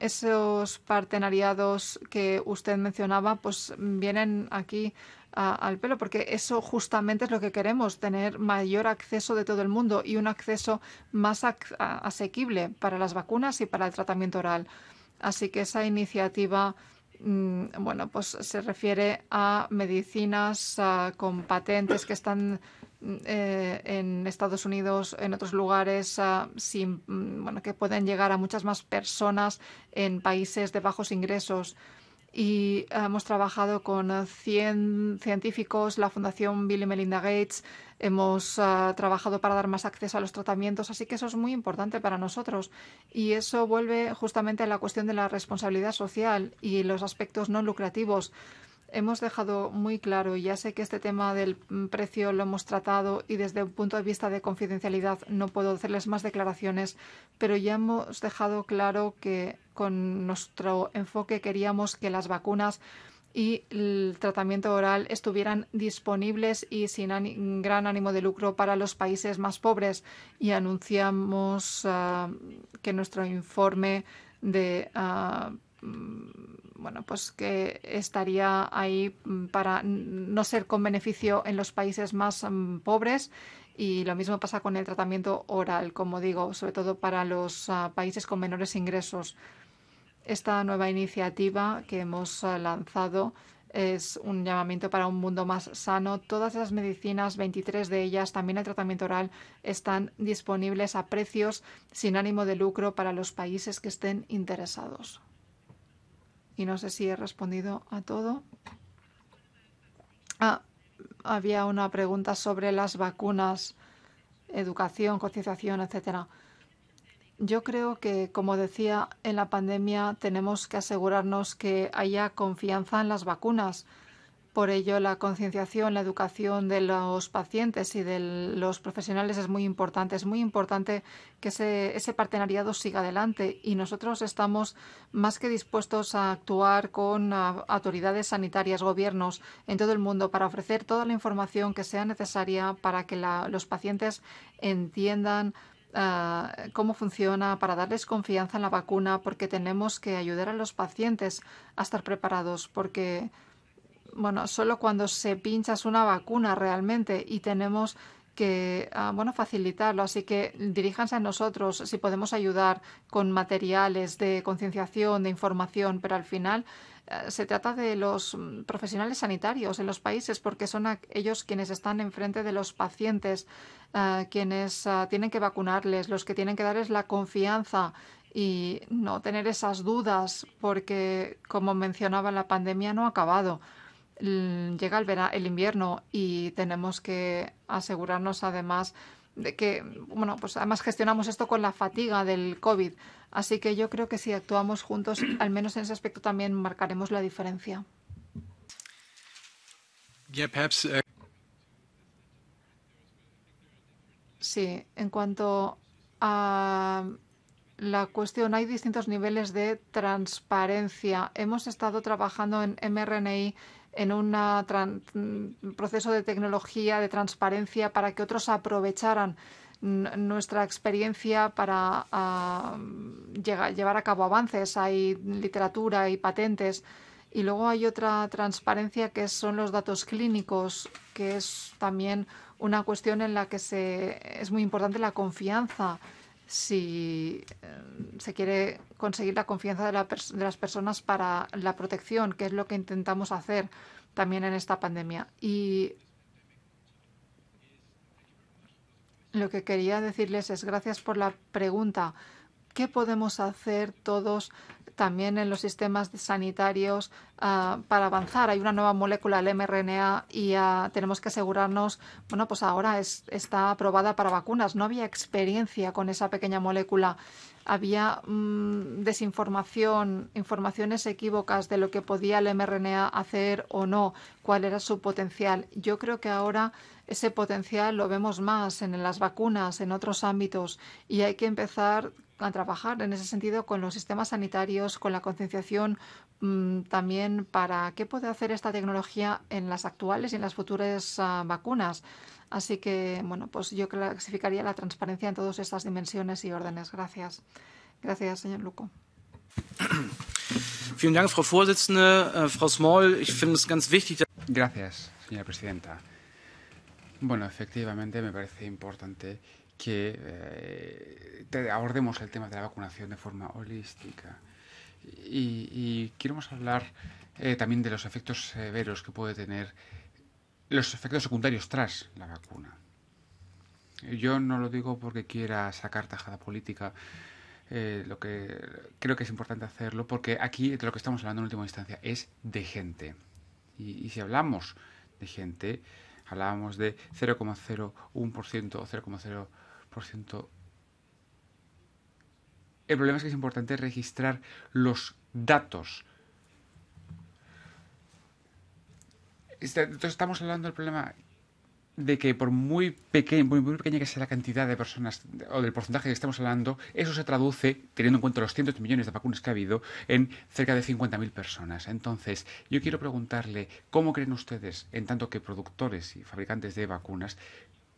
B: esos partenariados que usted mencionaba pues vienen aquí al pelo, porque eso justamente es lo que queremos, tener mayor acceso de todo el mundo y un acceso más asequible para las vacunas y para el tratamiento oral. Así que esa iniciativa mm, bueno, pues se refiere a medicinas con patentes que están mm, eh, en Estados Unidos, en otros lugares, sin, mm, bueno, que pueden llegar a muchas más personas en países de bajos ingresos y hemos trabajado con 100 científicos, la Fundación Bill y Melinda Gates, hemos ah, trabajado para dar más acceso a los tratamientos, así que eso es muy importante para nosotros. Y eso vuelve justamente a la cuestión de la responsabilidad social y los aspectos no lucrativos hemos dejado muy claro, ya sé que este tema del precio lo hemos tratado y desde un punto de vista de confidencialidad no puedo hacerles más declaraciones, pero ya hemos dejado claro que con nuestro enfoque queríamos que las vacunas y el tratamiento oral estuvieran disponibles y sin gran ánimo de lucro para los países más pobres y anunciamos ah, que nuestro informe de ah, Mm, bueno, pues que estaría ahí mm, para no ser con beneficio en los países más mm, pobres y lo mismo pasa con el tratamiento oral, como digo, sobre todo para los ah, países con menores ingresos. Esta nueva iniciativa que hemos ah, lanzado es un llamamiento para un mundo más sano. Todas esas medicinas, 23 de ellas, también el tratamiento oral, están disponibles a precios sin ánimo de lucro para los países que estén interesados y no sé si he respondido a todo. Ah, había una pregunta sobre las vacunas, educación, concienciación, etcétera. Yo creo que, como decía, en la pandemia tenemos que asegurarnos que haya confianza en las vacunas por ello, la concienciación, la educación de los pacientes y de los profesionales es muy importante. Es muy importante que ese, partenariado siga adelante y nosotros estamos más que dispuestos a actuar con autoridades sanitarias, gobiernos en todo el mundo para ofrecer toda la información que sea necesaria para que los pacientes entiendan ah, cómo funciona, para darles confianza en la vacuna, porque tenemos que ayudar a los pacientes a estar preparados, porque bueno, solo cuando se pincha es una vacuna realmente y tenemos que ah, bueno facilitarlo. Así que diríjanse a nosotros si podemos ayudar con materiales de concienciación, de información, pero al final eh, se trata de los mm, profesionales sanitarios en los países porque son ellos quienes están enfrente de los pacientes, eh, quienes ah, tienen que vacunarles, los que tienen que darles la confianza y no tener esas dudas porque, como mencionaba, la pandemia no ha acabado. Mm, llega el, el invierno y tenemos que asegurarnos además de que, bueno, pues además gestionamos esto con la fatiga del COVID. Así que yo creo que si actuamos juntos, (clears throat) al menos en ese aspecto también marcaremos la diferencia. Uh, sí, en cuanto a la cuestión, hay distintos niveles de transparencia. Hemos estado trabajando en MRNI en un proceso de tecnología, de transparencia, para que otros aprovecharan nuestra experiencia para ah, llevar a cabo avances. Hay literatura, y patentes. Y luego hay otra transparencia que son los datos clínicos, que es también una cuestión en la que se, es muy importante la confianza si em, se quiere conseguir la confianza de, las personas para la protección, que es lo que intentamos hacer también en esta pandemia. Y lo que quería decirles es gracias por la pregunta. ¿Qué podemos hacer todos también en los sistemas sanitarios ah, para avanzar. Hay una nueva molécula, el mRNA, y ah, tenemos que asegurarnos, bueno, pues ahora está aprobada para vacunas. No había experiencia con esa pequeña molécula. Había mm, desinformación, informaciones equívocas de lo que podía el mRNA hacer o no, cuál era su potencial. Yo creo que ahora ese potencial lo vemos más en las vacunas, en otros ámbitos, y hay que empezar a trabajar en ese sentido con los sistemas sanitarios, con la concienciación mm, también para qué puede hacer esta tecnología en las actuales y en las futuras ah, vacunas. Así que, bueno, pues yo clasificaría la transparencia en todas estas dimensiones y órdenes. Gracias. Gracias, señor Luco.
A: Gracias, señora presidenta. Bueno, efectivamente me parece importante que eh, abordemos el tema de la vacunación de forma holística. Y, queremos hablar eh, también de los efectos severos que puede tener los efectos secundarios tras la vacuna. Yo no lo digo porque quiera sacar tajada política, eh, lo que creo que es importante hacerlo, porque aquí lo que estamos hablando en última instancia es de gente. Y, si hablamos de gente, hablábamos de 0,01% o 0,0 el problema es que es importante registrar los datos. Este, entonces estamos hablando del problema de que por muy pequeña, muy, pequeña que sea la cantidad de personas o del porcentaje que estamos hablando, eso se traduce, teniendo en cuenta los cientos de millones de vacunas que ha habido, en cerca de 50.000 personas. Entonces, yo quiero preguntarle, ¿cómo creen ustedes, en tanto que productores y fabricantes de vacunas,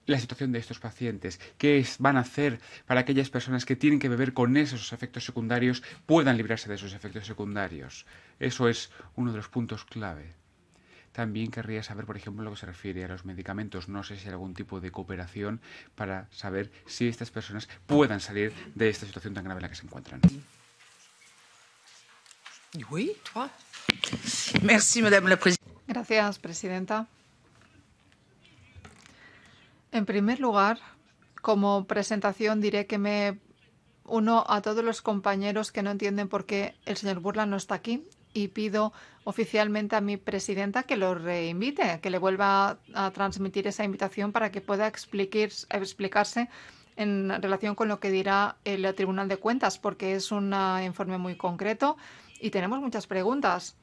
A: la situación de estos pacientes, qué van a hacer para aquellas personas que tienen que beber con esos efectos secundarios puedan librarse de esos efectos secundarios. Eso es uno de los puntos clave. También querría saber, por ejemplo, lo que se refiere a los medicamentos. No sé si hay algún tipo de cooperación para saber si estas personas puedan salir de esta situación tan grave en la que se encuentran.
B: Gracias, Presidenta. En primer lugar, como presentación diré que me uno a todos los compañeros que no entienden por qué el señor Burla no está aquí y pido oficialmente a mi presidenta que lo reinvite, que le vuelva a transmitir esa invitación para que pueda explicarse en relación con lo que dirá el Tribunal de Cuentas, porque es un informe muy concreto y tenemos muchas preguntas.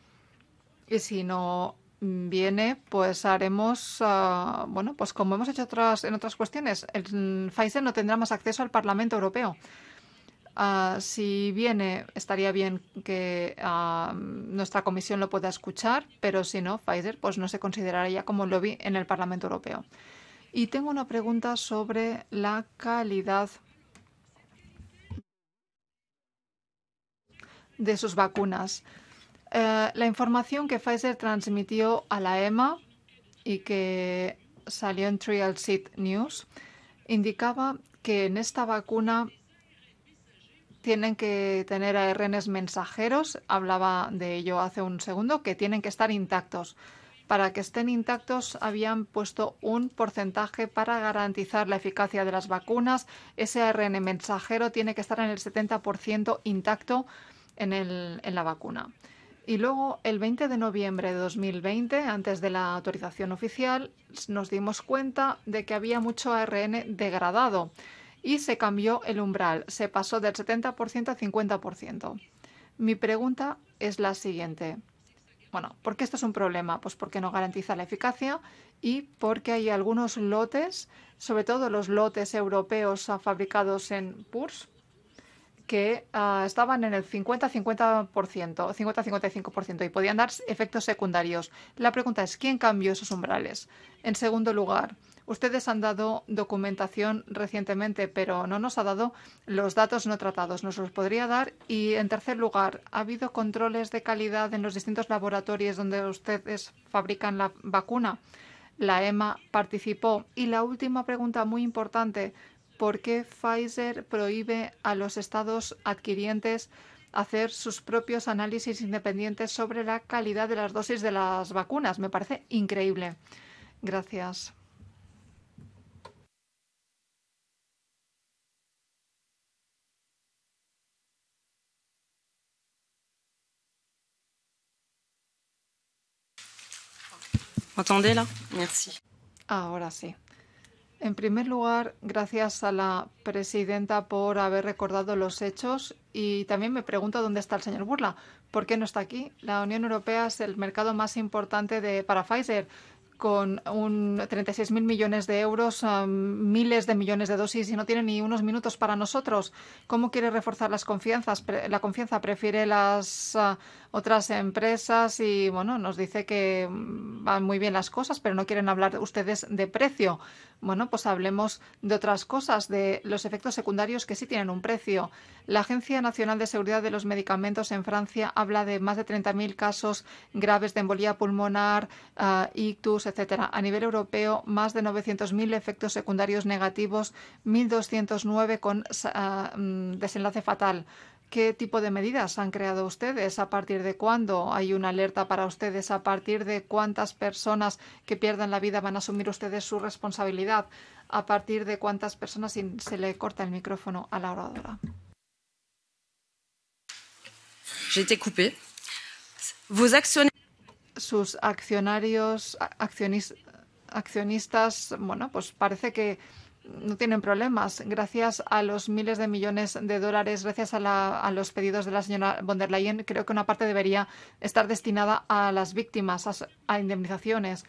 B: Y si no viene, pues haremos, ah, bueno, pues como hemos hecho otras, en otras cuestiones, Pfizer no tendrá más acceso al Parlamento Europeo. Ah, si viene, estaría bien que ah, nuestra comisión lo pueda escuchar, pero si no, Pfizer pues no se consideraría como lobby en el Parlamento Europeo. Y tengo una pregunta sobre la calidad de sus vacunas. Eh, la información que Pfizer transmitió a la EMA y que salió en Trialseed News indicaba que en esta vacuna tienen que tener ARNs mensajeros, hablaba de ello hace un segundo, que tienen que estar intactos. Para que estén intactos habían puesto un porcentaje para garantizar la eficacia de las vacunas. Ese ARN mensajero tiene que estar en el 70% intacto en la vacuna. Y luego, el 20 de noviembre de 2020, antes de la autorización oficial, nos dimos cuenta de que había mucho ARN degradado y se cambió el umbral, se pasó del 70% al 50%. Mi pregunta es la siguiente. Bueno, ¿por qué esto es un problema? Pues porque no garantiza la eficacia y porque hay algunos lotes, sobre todo los lotes europeos fabricados en PURS, que ah, estaban en el 50-50%, 50-55% y podían dar efectos secundarios. La pregunta es, ¿quién cambió esos umbrales? En segundo lugar, ustedes han dado documentación recientemente, pero no nos ha dado los datos no tratados. Nos los podría dar. Y en tercer lugar, ¿ha habido controles de calidad en los distintos laboratorios donde ustedes fabrican la vacuna? La EMA participó. Y la última pregunta muy importante por qué Pfizer prohíbe a los estados adquirientes hacer sus propios análisis independientes sobre la calidad de las dosis de las vacunas. Me parece increíble. Gracias. Merci. Ahora sí. En primer lugar, gracias a la presidenta por haber recordado los hechos y también me pregunto dónde está el señor Burla. ¿Por qué no está aquí? La Unión Europea es el mercado más importante de, para Pfizer con un 36 mil millones de euros, miles de millones de dosis y no tiene ni unos minutos para nosotros. ¿Cómo quiere reforzar las confianzas? la confianza prefiere las ah, otras empresas y bueno, nos dice que mm, van muy bien las cosas, pero no quieren hablar ustedes de precio. Bueno, pues hablemos de otras cosas, de los efectos secundarios que sí tienen un precio. La Agencia Nacional de Seguridad de los Medicamentos en Francia habla de más de 30.000 casos graves de embolía pulmonar, ah, ictus, etcétera. A nivel europeo, más de 900.000 efectos secundarios negativos, 1.209 con ah, mm, desenlace fatal. ¿Qué tipo de medidas han creado ustedes? ¿A partir de cuándo hay una alerta para ustedes? ¿A partir de cuántas personas que pierdan la vida van a asumir ustedes su responsabilidad? ¿A partir de cuántas personas se le corta el micrófono a la oradora? sus accionarios, accionistas, bueno, pues parece que no tienen problemas. Gracias a los miles de millones de dólares, gracias a, los pedidos de la señora von der Leyen, creo que una parte debería estar destinada a las víctimas, a, indemnizaciones.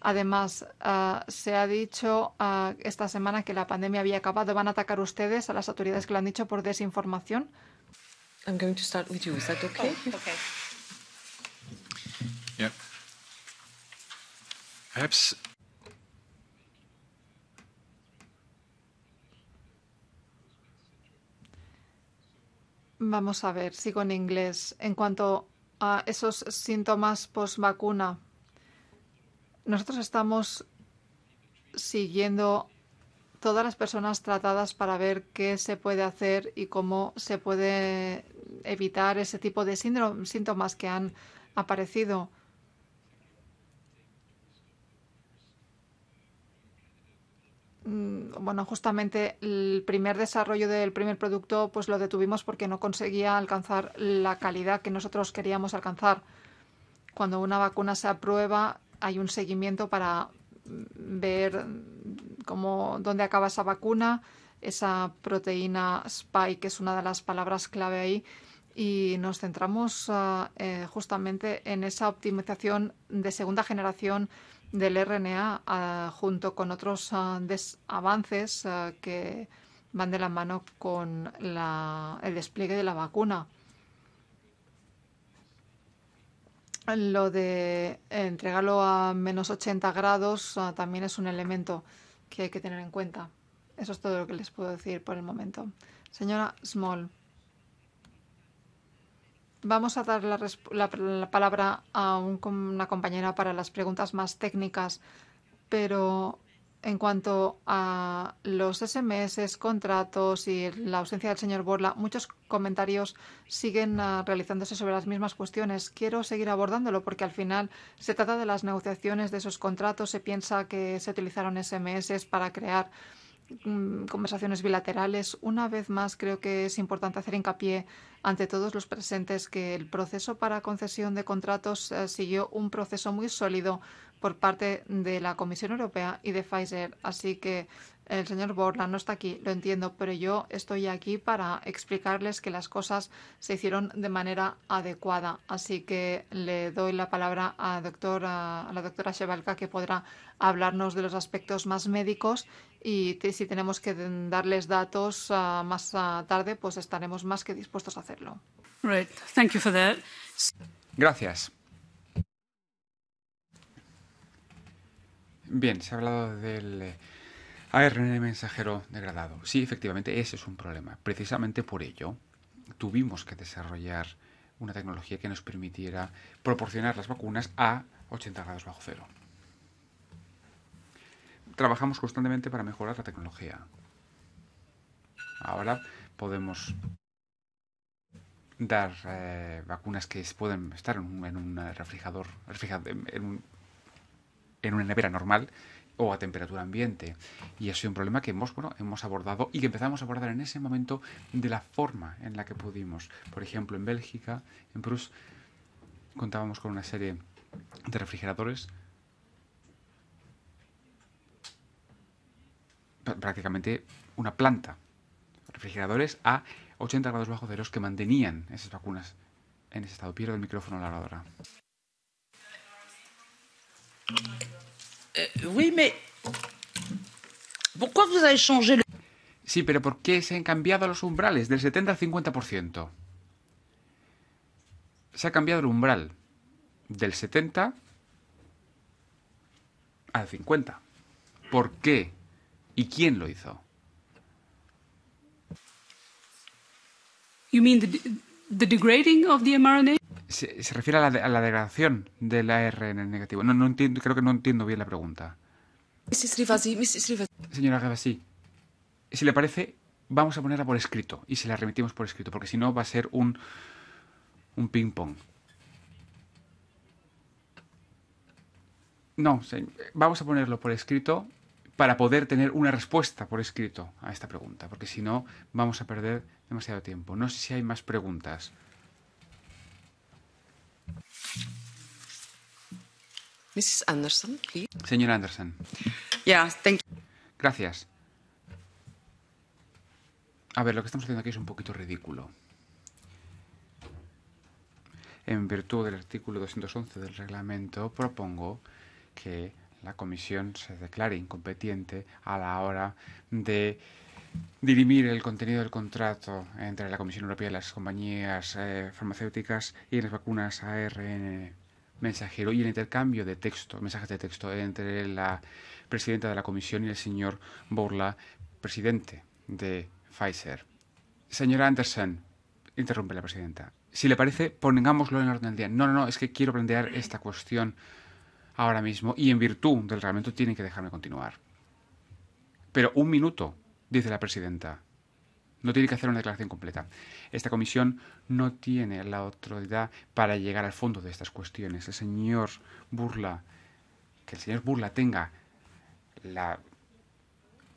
B: Además, ah, se ha dicho ah, esta semana que la pandemia había acabado. ¿Van a atacar ustedes a las autoridades que lo han dicho por desinformación? I'm going to start with you. Is oh, Vamos a ver, sigo en inglés. En cuanto a esos síntomas post vacuna, nosotros estamos siguiendo todas las personas tratadas para ver qué se puede hacer y cómo se puede evitar ese tipo de síntomas que han aparecido. Mm, bueno, justamente el primer desarrollo del primer producto pues lo detuvimos porque no conseguía alcanzar la calidad que nosotros queríamos alcanzar. Cuando una vacuna se aprueba hay un seguimiento para mm, ver mm, cómo, dónde acaba esa vacuna, esa proteína spike, que es una de las palabras clave ahí, y nos centramos ah, eh, justamente en esa optimización de segunda generación del RNA ah, junto con otros ah, avances ah, que van de la mano con el despliegue de la vacuna. Lo de entregarlo a menos 80 grados también es un elemento que hay que tener en cuenta. Eso es todo lo que les puedo decir por el momento. Señora Small. Vamos a dar la, palabra a una compañera para las preguntas más técnicas, pero en cuanto a los SMS, contratos y la ausencia del señor Borla, muchos comentarios siguen ah, realizándose sobre las mismas cuestiones. Quiero seguir abordándolo porque al final se trata de las negociaciones de esos contratos. Se piensa que se utilizaron SMS para crear Mm, conversaciones bilaterales, una vez más creo que es importante hacer hincapié ante todos los presentes que el proceso para concesión de contratos eh, siguió un proceso muy sólido por parte de la Comisión Europea y de Pfizer. Así que el señor Borla no está aquí, lo entiendo, pero yo estoy aquí para explicarles que las cosas se hicieron de manera adecuada. Así que le doy la palabra a, a la doctora Shevalka, que podrá hablarnos de los aspectos más médicos y si tenemos que darles datos ah, más ah, tarde, pues estaremos más que dispuestos a hacerlo.
A: Gracias. Bien, se ha hablado del eh, ARN mensajero degradado. Sí, efectivamente, ese es un problema. Precisamente por ello tuvimos que desarrollar una tecnología que nos permitiera proporcionar las vacunas a 80 grados bajo cero trabajamos constantemente para mejorar la tecnología. Ahora podemos dar eh, vacunas que pueden estar en un, refrigerador, en, una nevera normal o a temperatura ambiente. Y ha sido un problema que hemos, hemos abordado y que empezamos a abordar en ese momento de la forma en la que pudimos. Por ejemplo, en Bélgica, en Prus, contábamos con una serie de refrigeradores prácticamente una planta. Refrigeradores a 80 grados bajo de los que mantenían esas vacunas en ese estado. Pierdo el micrófono a la oradora. Eh, sí, pero ¿por qué se han cambiado los umbrales del 70 al 50%? Se ha cambiado el umbral del 70 al 50. ¿Por qué? ¿Y quién lo hizo?
C: You mean the, the degrading of the mRNA?
A: Se, refiere a la, a la, degradación del ARN negativo. No, no entiendo, creo que no entiendo bien la pregunta. Señora Rivasi, si le parece, vamos a ponerla por escrito y se la remitimos por escrito, porque si no va a ser un, un ping-pong. No, vamos a ponerlo por escrito para poder tener una respuesta por escrito a esta pregunta, porque si no vamos a perder demasiado tiempo. No sé si hay más preguntas. Anderson, Señora Anderson. Yeah, Gracias. A ver, lo que estamos haciendo aquí es un poquito ridículo. En virtud del artículo 211 del reglamento, propongo que la comisión se declara incompetente a la hora de dirimir el contenido del contrato entre la Comisión Europea y las compañías eh, farmacéuticas y las vacunas ARN mensajero y el intercambio de texto, mensajes de texto entre la presidenta de la Comisión y el señor Borla, presidente de Pfizer. Señora Anderson, interrumpe la presidenta. Si le parece, pongámoslo en orden del día. No, no, no, es que quiero plantear esta cuestión ahora mismo y en virtud del reglamento tienen que dejarme continuar. Pero un minuto, dice la presidenta. No tiene que hacer una declaración completa. Esta comisión no tiene la autoridad para llegar al fondo de estas cuestiones. El señor Burla, que el señor Burla tenga la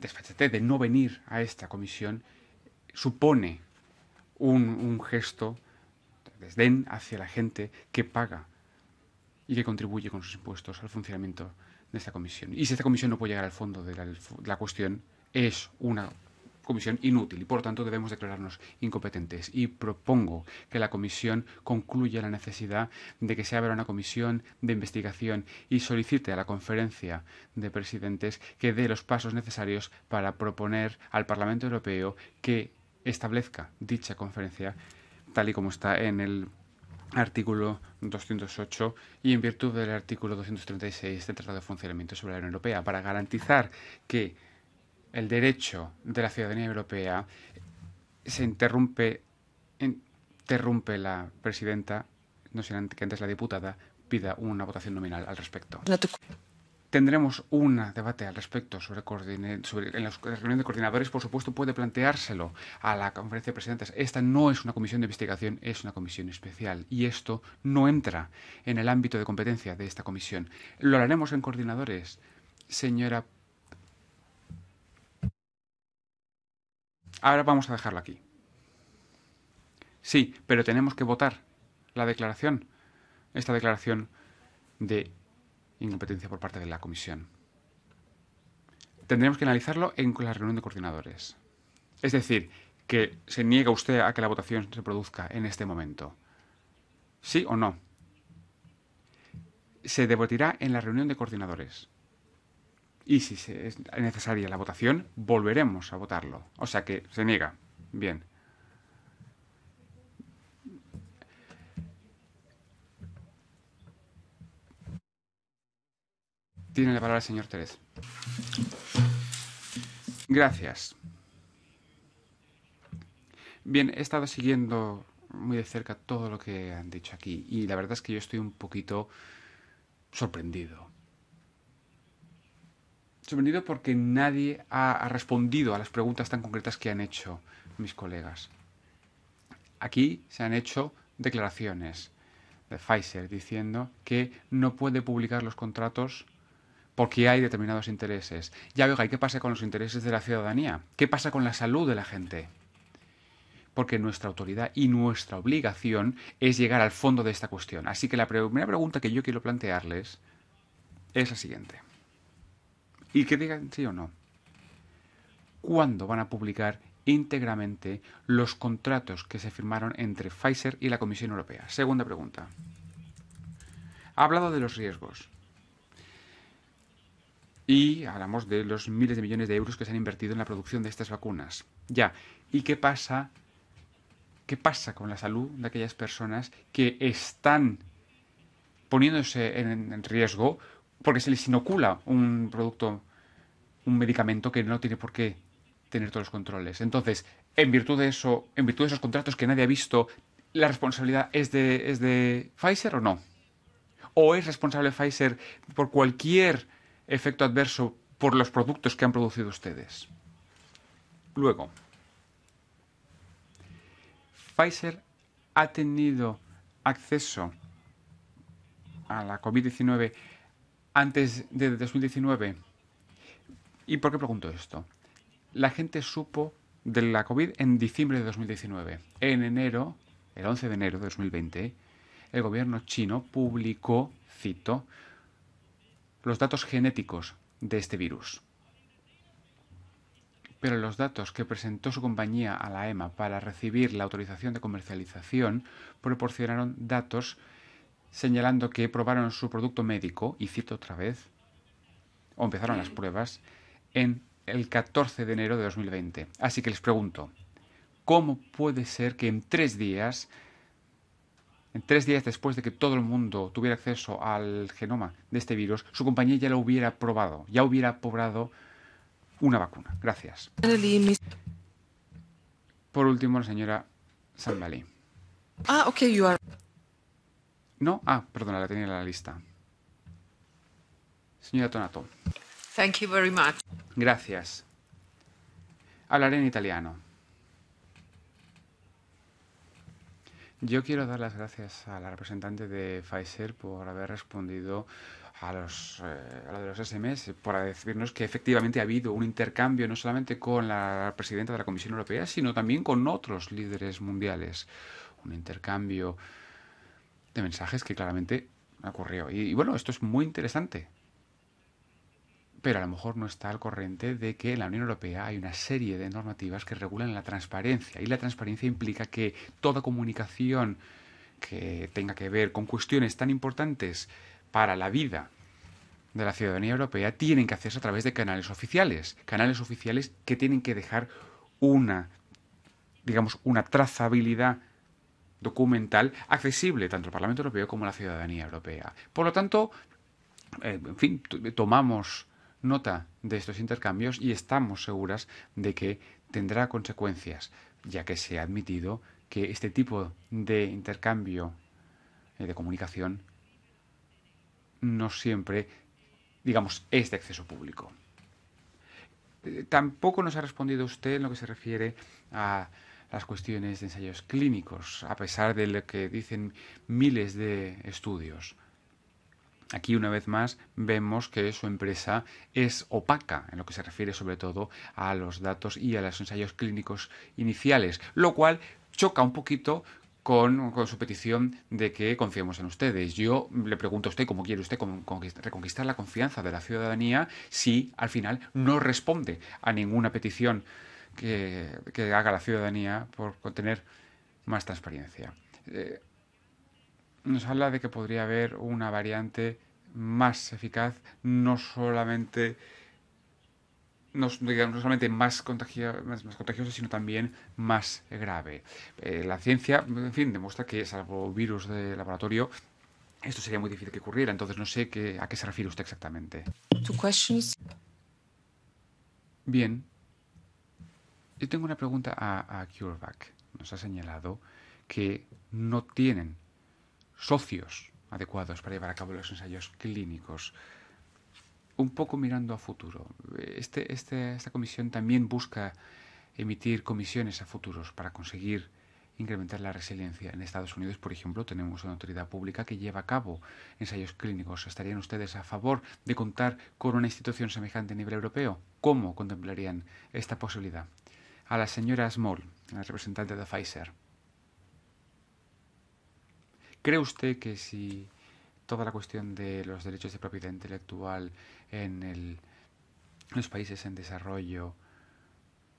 A: desfachatez de no venir a esta comisión, supone un, un gesto de desdén hacia la gente que paga y que contribuye con sus impuestos al funcionamiento de esta comisión. Y si esta comisión no puede llegar al fondo de la, cuestión, es una comisión inútil y por tanto debemos declararnos incompetentes. Y propongo que la comisión concluya la necesidad de que se abra una comisión de investigación y solicite a la conferencia de presidentes que dé los pasos necesarios para proponer al Parlamento Europeo que establezca dicha conferencia tal y como está en el artículo 208 y en virtud del artículo 236 del Tratado de Funcionamiento sobre la Unión Europea para garantizar que el derecho de la ciudadanía europea se interrumpe interrumpe la presidenta no sé que antes la diputada pida una votación nominal al respecto. Tendremos un debate al respecto sobre, sobre en la reunión de coordinadores, por supuesto, puede planteárselo a la conferencia de presidentes. Esta no es una comisión de investigación, es una comisión especial y esto no entra en el ámbito de competencia de esta comisión. Lo haremos en coordinadores, señora. Ahora vamos a dejarlo aquí. Sí, pero tenemos que votar la declaración, esta declaración de incompetencia por parte de la comisión. Tendremos que analizarlo en la reunión de coordinadores. Es decir, que se niega usted a que la votación se produzca en este momento. ¿Sí o no? Se debatirá en la reunión de coordinadores. Y si es necesaria la votación, volveremos a votarlo. O sea que se niega. Bien. Tiene la palabra el señor Teres. Gracias. Bien, he estado siguiendo muy de cerca todo lo que han dicho aquí y la verdad es que yo estoy un poquito sorprendido. Sorprendido porque nadie ha respondido a las preguntas tan concretas que han hecho mis colegas. Aquí se han hecho declaraciones de Pfizer diciendo que no puede publicar los contratos porque hay determinados intereses. Ya veo, hay qué pasa con los intereses de la ciudadanía? ¿Qué pasa con la salud de la gente? Porque nuestra autoridad y nuestra obligación es llegar al fondo de esta cuestión. Así que la primera pregunta que yo quiero plantearles es la siguiente. Y que digan sí o no. ¿Cuándo van a publicar íntegramente los contratos que se firmaron entre Pfizer y la Comisión Europea? Segunda pregunta. Ha hablado de los riesgos. Y hablamos de los miles de millones de euros que se han invertido en la producción de estas vacunas. Ya, ¿y qué pasa? ¿Qué pasa con la salud de aquellas personas que están poniéndose en riesgo porque se les inocula un producto, un medicamento que no tiene por qué tener todos los controles? Entonces, en virtud de eso, en virtud de esos contratos que nadie ha visto, ¿la responsabilidad es de, es de Pfizer o no? ¿O es responsable Pfizer por cualquier efecto adverso por los productos que han producido ustedes. Luego, Pfizer ha tenido acceso a la COVID-19 antes de 2019. ¿Y por qué pregunto esto? La gente supo de la COVID en diciembre de 2019. En enero, el 11 de enero de 2020, el gobierno chino publicó, cito, los datos genéticos de este virus. Pero los datos que presentó su compañía a la EMA para recibir la autorización de comercialización proporcionaron datos señalando que probaron su producto médico, y cito otra vez, o empezaron las pruebas, en el 14 de enero de 2020. Así que les pregunto, ¿cómo puede ser que en tres días tres días después de que todo el mundo tuviera acceso al genoma de este virus, su compañía ya lo hubiera probado, ya hubiera probado una vacuna. Gracias. Por último, la señora Sambali.
B: Ah, ok, you are.
A: No, ah, perdona, la tenía en la lista. Señora Tonato.
B: Thank you very much.
A: Gracias. Hablaré en italiano. Yo quiero dar las gracias a la representante de Pfizer por haber respondido a los, eh, de los SMS, por decirnos que efectivamente ha habido un intercambio no solamente con la presidenta de la Comisión Europea, sino también con otros líderes mundiales. Un intercambio de mensajes que claramente ocurrió. y bueno, esto es muy interesante pero a lo mejor no está al corriente de que en la Unión Europea hay una serie de normativas que regulan la transparencia y la transparencia implica que toda comunicación que tenga que ver con cuestiones tan importantes para la vida de la ciudadanía europea tienen que hacerse a través de canales oficiales, canales oficiales que tienen que dejar una, digamos, una trazabilidad documental accesible tanto al Parlamento Europeo como a la ciudadanía europea. Por lo tanto, eh, en fin, tomamos nota de estos intercambios y estamos seguras de que tendrá consecuencias, ya que se ha admitido que este tipo de intercambio eh, de comunicación no siempre, digamos, es de acceso público. Eh, tampoco nos ha respondido usted en lo que se refiere a las cuestiones de ensayos clínicos, a pesar de lo que dicen miles de estudios. Aquí una vez más vemos que su empresa es opaca en lo que se refiere sobre todo a los datos y a los ensayos clínicos iniciales, lo cual choca un poquito con, su petición de que confiemos en ustedes. Yo le pregunto a usted cómo quiere usted reconquistar la confianza de la ciudadanía si al final no responde a ninguna petición que, haga la ciudadanía por tener más transparencia. Eh, nos habla de que podría haber una variante más eficaz, no solamente no, solamente más, contagiosa, sino también más grave. Eh, la ciencia, en fin, demuestra que salvo virus de laboratorio, esto sería muy difícil que ocurriera. Entonces no sé a qué se refiere usted exactamente. Bien. Yo tengo una pregunta a, a CureVac. Nos ha señalado que no tienen socios adecuados para llevar a cabo los ensayos clínicos. Un poco mirando a futuro. Este, este, esta comisión también busca emitir comisiones a futuros para conseguir incrementar la resiliencia. En Estados Unidos, por ejemplo, tenemos una autoridad pública que lleva a cabo ensayos clínicos. ¿Estarían ustedes a favor de contar con una institución semejante a nivel europeo? ¿Cómo contemplarían esta posibilidad? A la señora Small, la representante de Pfizer. ¿Cree usted que si toda la cuestión de los derechos de propiedad intelectual en los países en desarrollo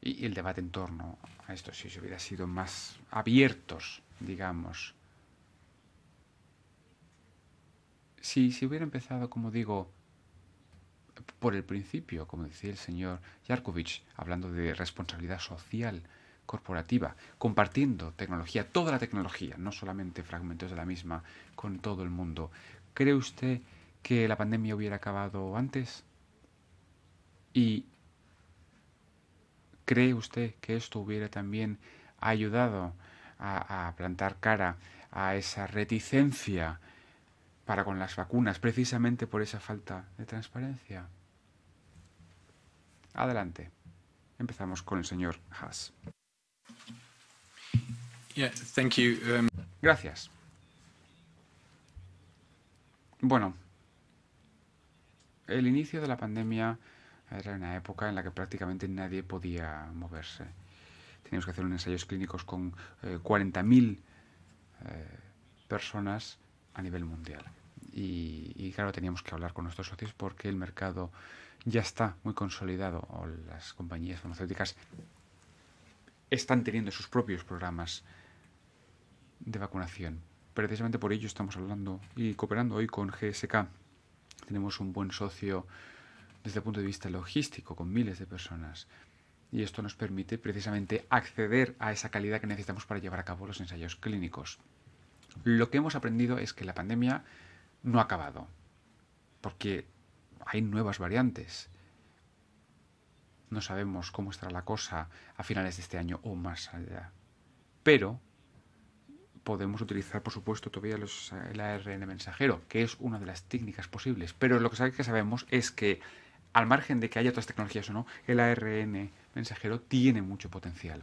A: y, el debate en torno a esto, si se hubiera sido más abiertos, digamos, si si hubiera empezado, como digo, por el principio, como decía el señor Yarkovich, hablando de responsabilidad social, corporativa, compartiendo tecnología, toda la tecnología, no solamente fragmentos de la misma, con todo el mundo. ¿Cree usted que la pandemia hubiera acabado antes? ¿Y cree usted que esto hubiera también ayudado a, a plantar cara a esa reticencia para con las vacunas, precisamente por esa falta de transparencia? Adelante. Empezamos con el señor Haas thank you. Um, Gracias. Bueno, el inicio de la pandemia era una época en la que prácticamente nadie podía moverse. Teníamos que hacer unos ensayos clínicos con 40.000 eh, eh, personas a nivel mundial. Y, y, claro, teníamos que hablar con nuestros socios porque el mercado ya está muy consolidado o las compañías farmacéuticas están teniendo sus propios programas de vacunación. Precisamente por ello estamos hablando y cooperando hoy con GSK. Tenemos un buen socio desde el punto de vista logístico, con miles de personas. Y esto nos permite precisamente acceder a esa calidad que necesitamos para llevar a cabo los ensayos clínicos. Lo que hemos aprendido es que la pandemia no ha acabado, porque hay nuevas variantes. No sabemos cómo estará la cosa a finales de este año o más allá. Pero podemos utilizar, por supuesto, todavía eh, el ARN mensajero, que es una de las técnicas posibles. Pero lo que sabemos es que, al margen de que haya otras tecnologías o no, el ARN mensajero tiene mucho potencial.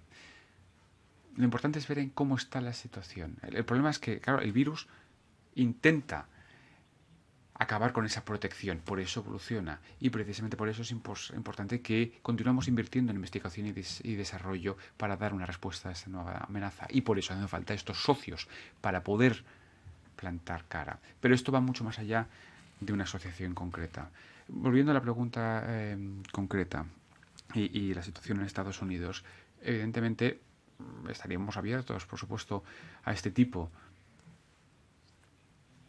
A: Lo importante es ver en cómo está la situación. el problema es que, claro, el virus intenta acabar con esa protección. Por eso evoluciona y precisamente por eso es importante que continuamos invirtiendo en investigación y, desarrollo para dar una respuesta a esta nueva amenaza. Y por eso hacen falta estos socios para poder plantar cara. Pero esto va mucho más allá de una asociación concreta. Volviendo a la pregunta em, concreta y, y la situación en Estados Unidos, evidentemente mm, estaríamos abiertos, por supuesto, a este tipo de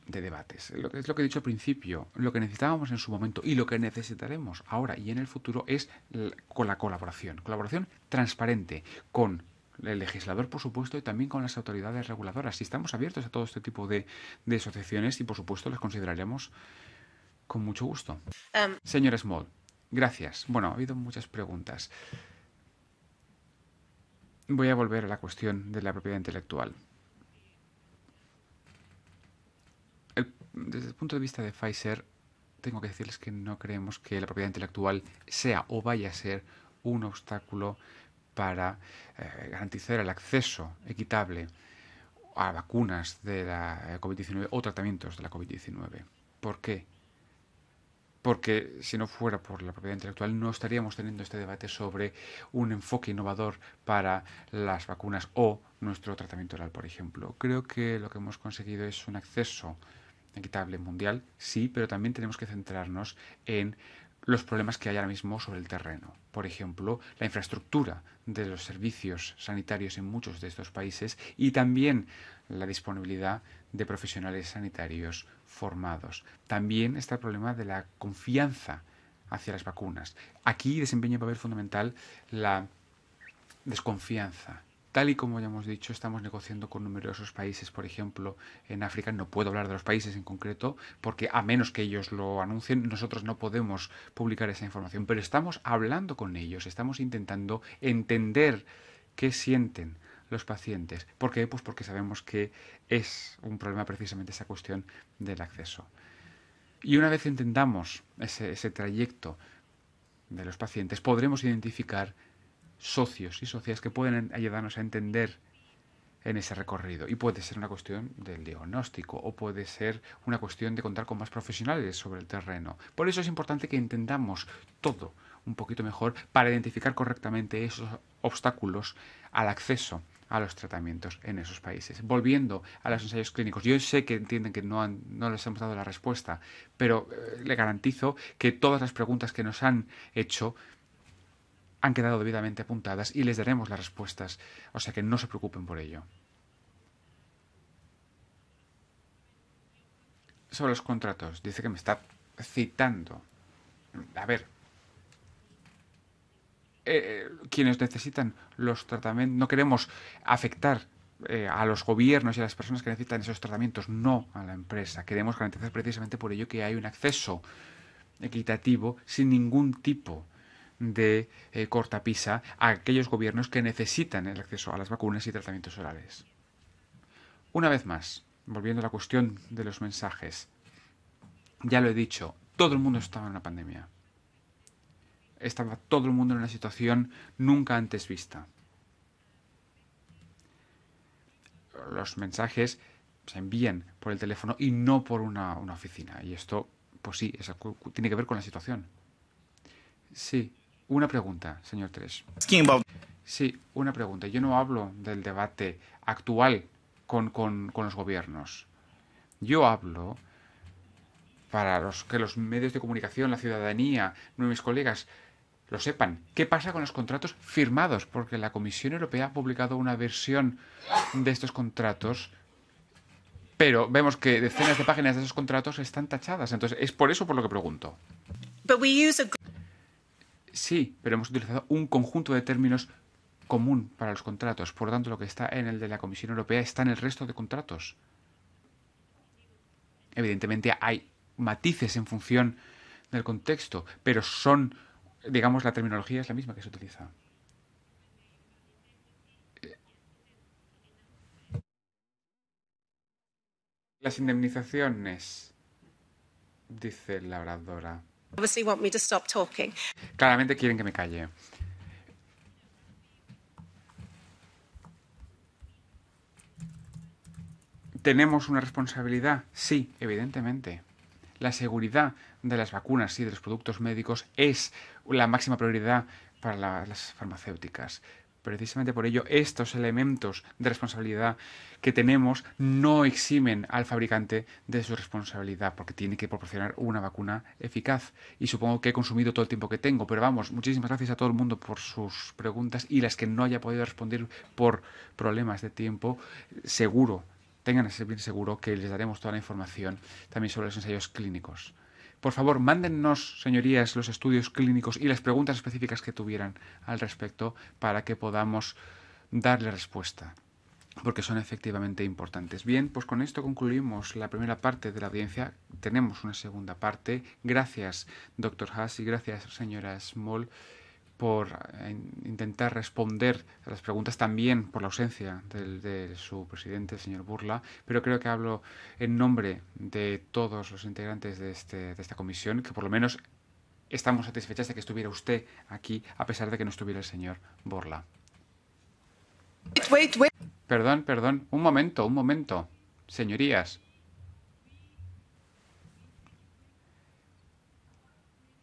A: de debates. Es lo que he dicho al principio. Lo que necesitábamos en su momento y lo que necesitaremos ahora y en el futuro es con la colaboración. Colaboración transparente con el legislador, por supuesto, y también con las autoridades reguladoras. Si estamos abiertos a todo este tipo de, asociaciones y, por supuesto, las consideraremos con mucho gusto. Em. Señor Small, gracias. Bueno, ha habido muchas preguntas. Voy a volver a la cuestión de la propiedad intelectual. desde el punto de vista de Pfizer, tengo que decirles que no creemos que la propiedad intelectual sea o vaya a ser un obstáculo para eh, garantizar el acceso equitable a vacunas de la eh, COVID-19 o tratamientos de la COVID-19. ¿Por qué? Porque si no fuera por la propiedad intelectual no estaríamos teniendo este debate sobre un enfoque innovador para las vacunas o nuestro tratamiento oral, por ejemplo. Creo que lo que hemos conseguido es un acceso equitable mundial, sí, pero también tenemos que centrarnos en los problemas que hay ahora mismo sobre el terreno. Por ejemplo, la infraestructura de los servicios sanitarios en muchos de estos países y también la disponibilidad de profesionales sanitarios formados. También está el problema de la confianza hacia las vacunas. Aquí desempeña un papel fundamental la desconfianza Tal y como ya hemos dicho, estamos negociando con numerosos países, por ejemplo, en África. No puedo hablar de los países en concreto, porque a menos que ellos lo anuncien, nosotros no podemos publicar esa información. Pero estamos hablando con ellos, estamos intentando entender qué sienten los pacientes. ¿Por qué? Pues porque sabemos que es un problema precisamente esa cuestión del acceso. Y una vez entendamos ese, trayecto de los pacientes, podremos identificar socios y socias que pueden ayudarnos a entender en ese recorrido. Y puede ser una cuestión del diagnóstico o puede ser una cuestión de contar con más profesionales sobre el terreno. Por eso es importante que entendamos todo un poquito mejor para identificar correctamente esos obstáculos al acceso a los tratamientos en esos países. Volviendo a los ensayos clínicos, yo sé que entienden que no, han, no les hemos dado la respuesta, pero eh, le garantizo que todas las preguntas que nos han hecho han quedado debidamente apuntadas y les daremos las respuestas, o sea que no se preocupen por ello. Sobre los contratos, dice que me está citando. A ver, eh, eh, quienes necesitan los tratamientos, no queremos afectar eh, a los gobiernos y a las personas que necesitan esos tratamientos, no a la empresa. Queremos garantizar precisamente por ello que hay un acceso equitativo sin ningún tipo de de eh, corta pisa a aquellos gobiernos que necesitan el acceso a las vacunas y tratamientos orales. Una vez más, volviendo a la cuestión de los mensajes, ya lo he dicho, todo el mundo estaba en una pandemia. Estaba todo el mundo en una situación nunca antes vista. Los mensajes se envían por el teléfono y no por una, oficina. Y esto, pues sí, tiene que ver con la situación. Sí, una pregunta, señor Tres. Sí, una pregunta. Yo no hablo del debate actual con, con, con los gobiernos. Yo hablo para los, que los medios de comunicación, la ciudadanía, mis colegas lo sepan. ¿Qué pasa con los contratos firmados? Porque la Comisión Europea ha publicado una versión de estos contratos pero vemos que decenas de páginas de esos contratos están tachadas. Entonces, es por eso por lo que pregunto. Sí, pero hemos utilizado un conjunto de términos común para los contratos. Por lo tanto, lo que está en el de la Comisión Europea está en el resto de contratos. Evidentemente hay matices en función del contexto, pero son, digamos, la terminología es la misma que se utiliza. Las indemnizaciones, dice la oradora Claramente quieren que me calle. ¿Tenemos una responsabilidad? Sí, evidentemente. La seguridad de las vacunas y de los productos médicos es la máxima prioridad para las farmacéuticas. Precisamente por ello, estos elementos de responsabilidad que tenemos no eximen al fabricante de su responsabilidad, porque tiene que proporcionar una vacuna eficaz. Y supongo que he consumido todo el tiempo que tengo, pero vamos, muchísimas gracias a todo el mundo por sus preguntas y las que no haya podido responder por problemas de tiempo, seguro tengan bien seguro que les daremos toda la información también sobre los ensayos clínicos. Por favor, mándennos, señorías, los estudios clínicos y las preguntas específicas que tuvieran al respecto para que podamos darle respuesta, porque son efectivamente importantes. Bien, pues con esto concluimos la primera parte de la audiencia. Tenemos una segunda parte. Gracias, doctor Haas, y gracias, señora Small por eh, intentar responder a las preguntas también por la ausencia de, de, su presidente, el señor Burla, pero creo que hablo en nombre de todos los integrantes de, este, de esta comisión, que por lo menos estamos satisfechas de que estuviera usted aquí, a pesar de que no estuviera el señor Burla. Perdón, perdón, un momento, un momento. Señorías,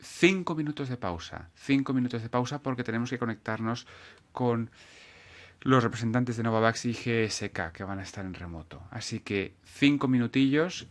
A: Cinco minutos de pausa. Cinco minutos de pausa porque tenemos que conectarnos con los representantes de Novavax y GSK que van a estar en remoto. Así que cinco minutillos.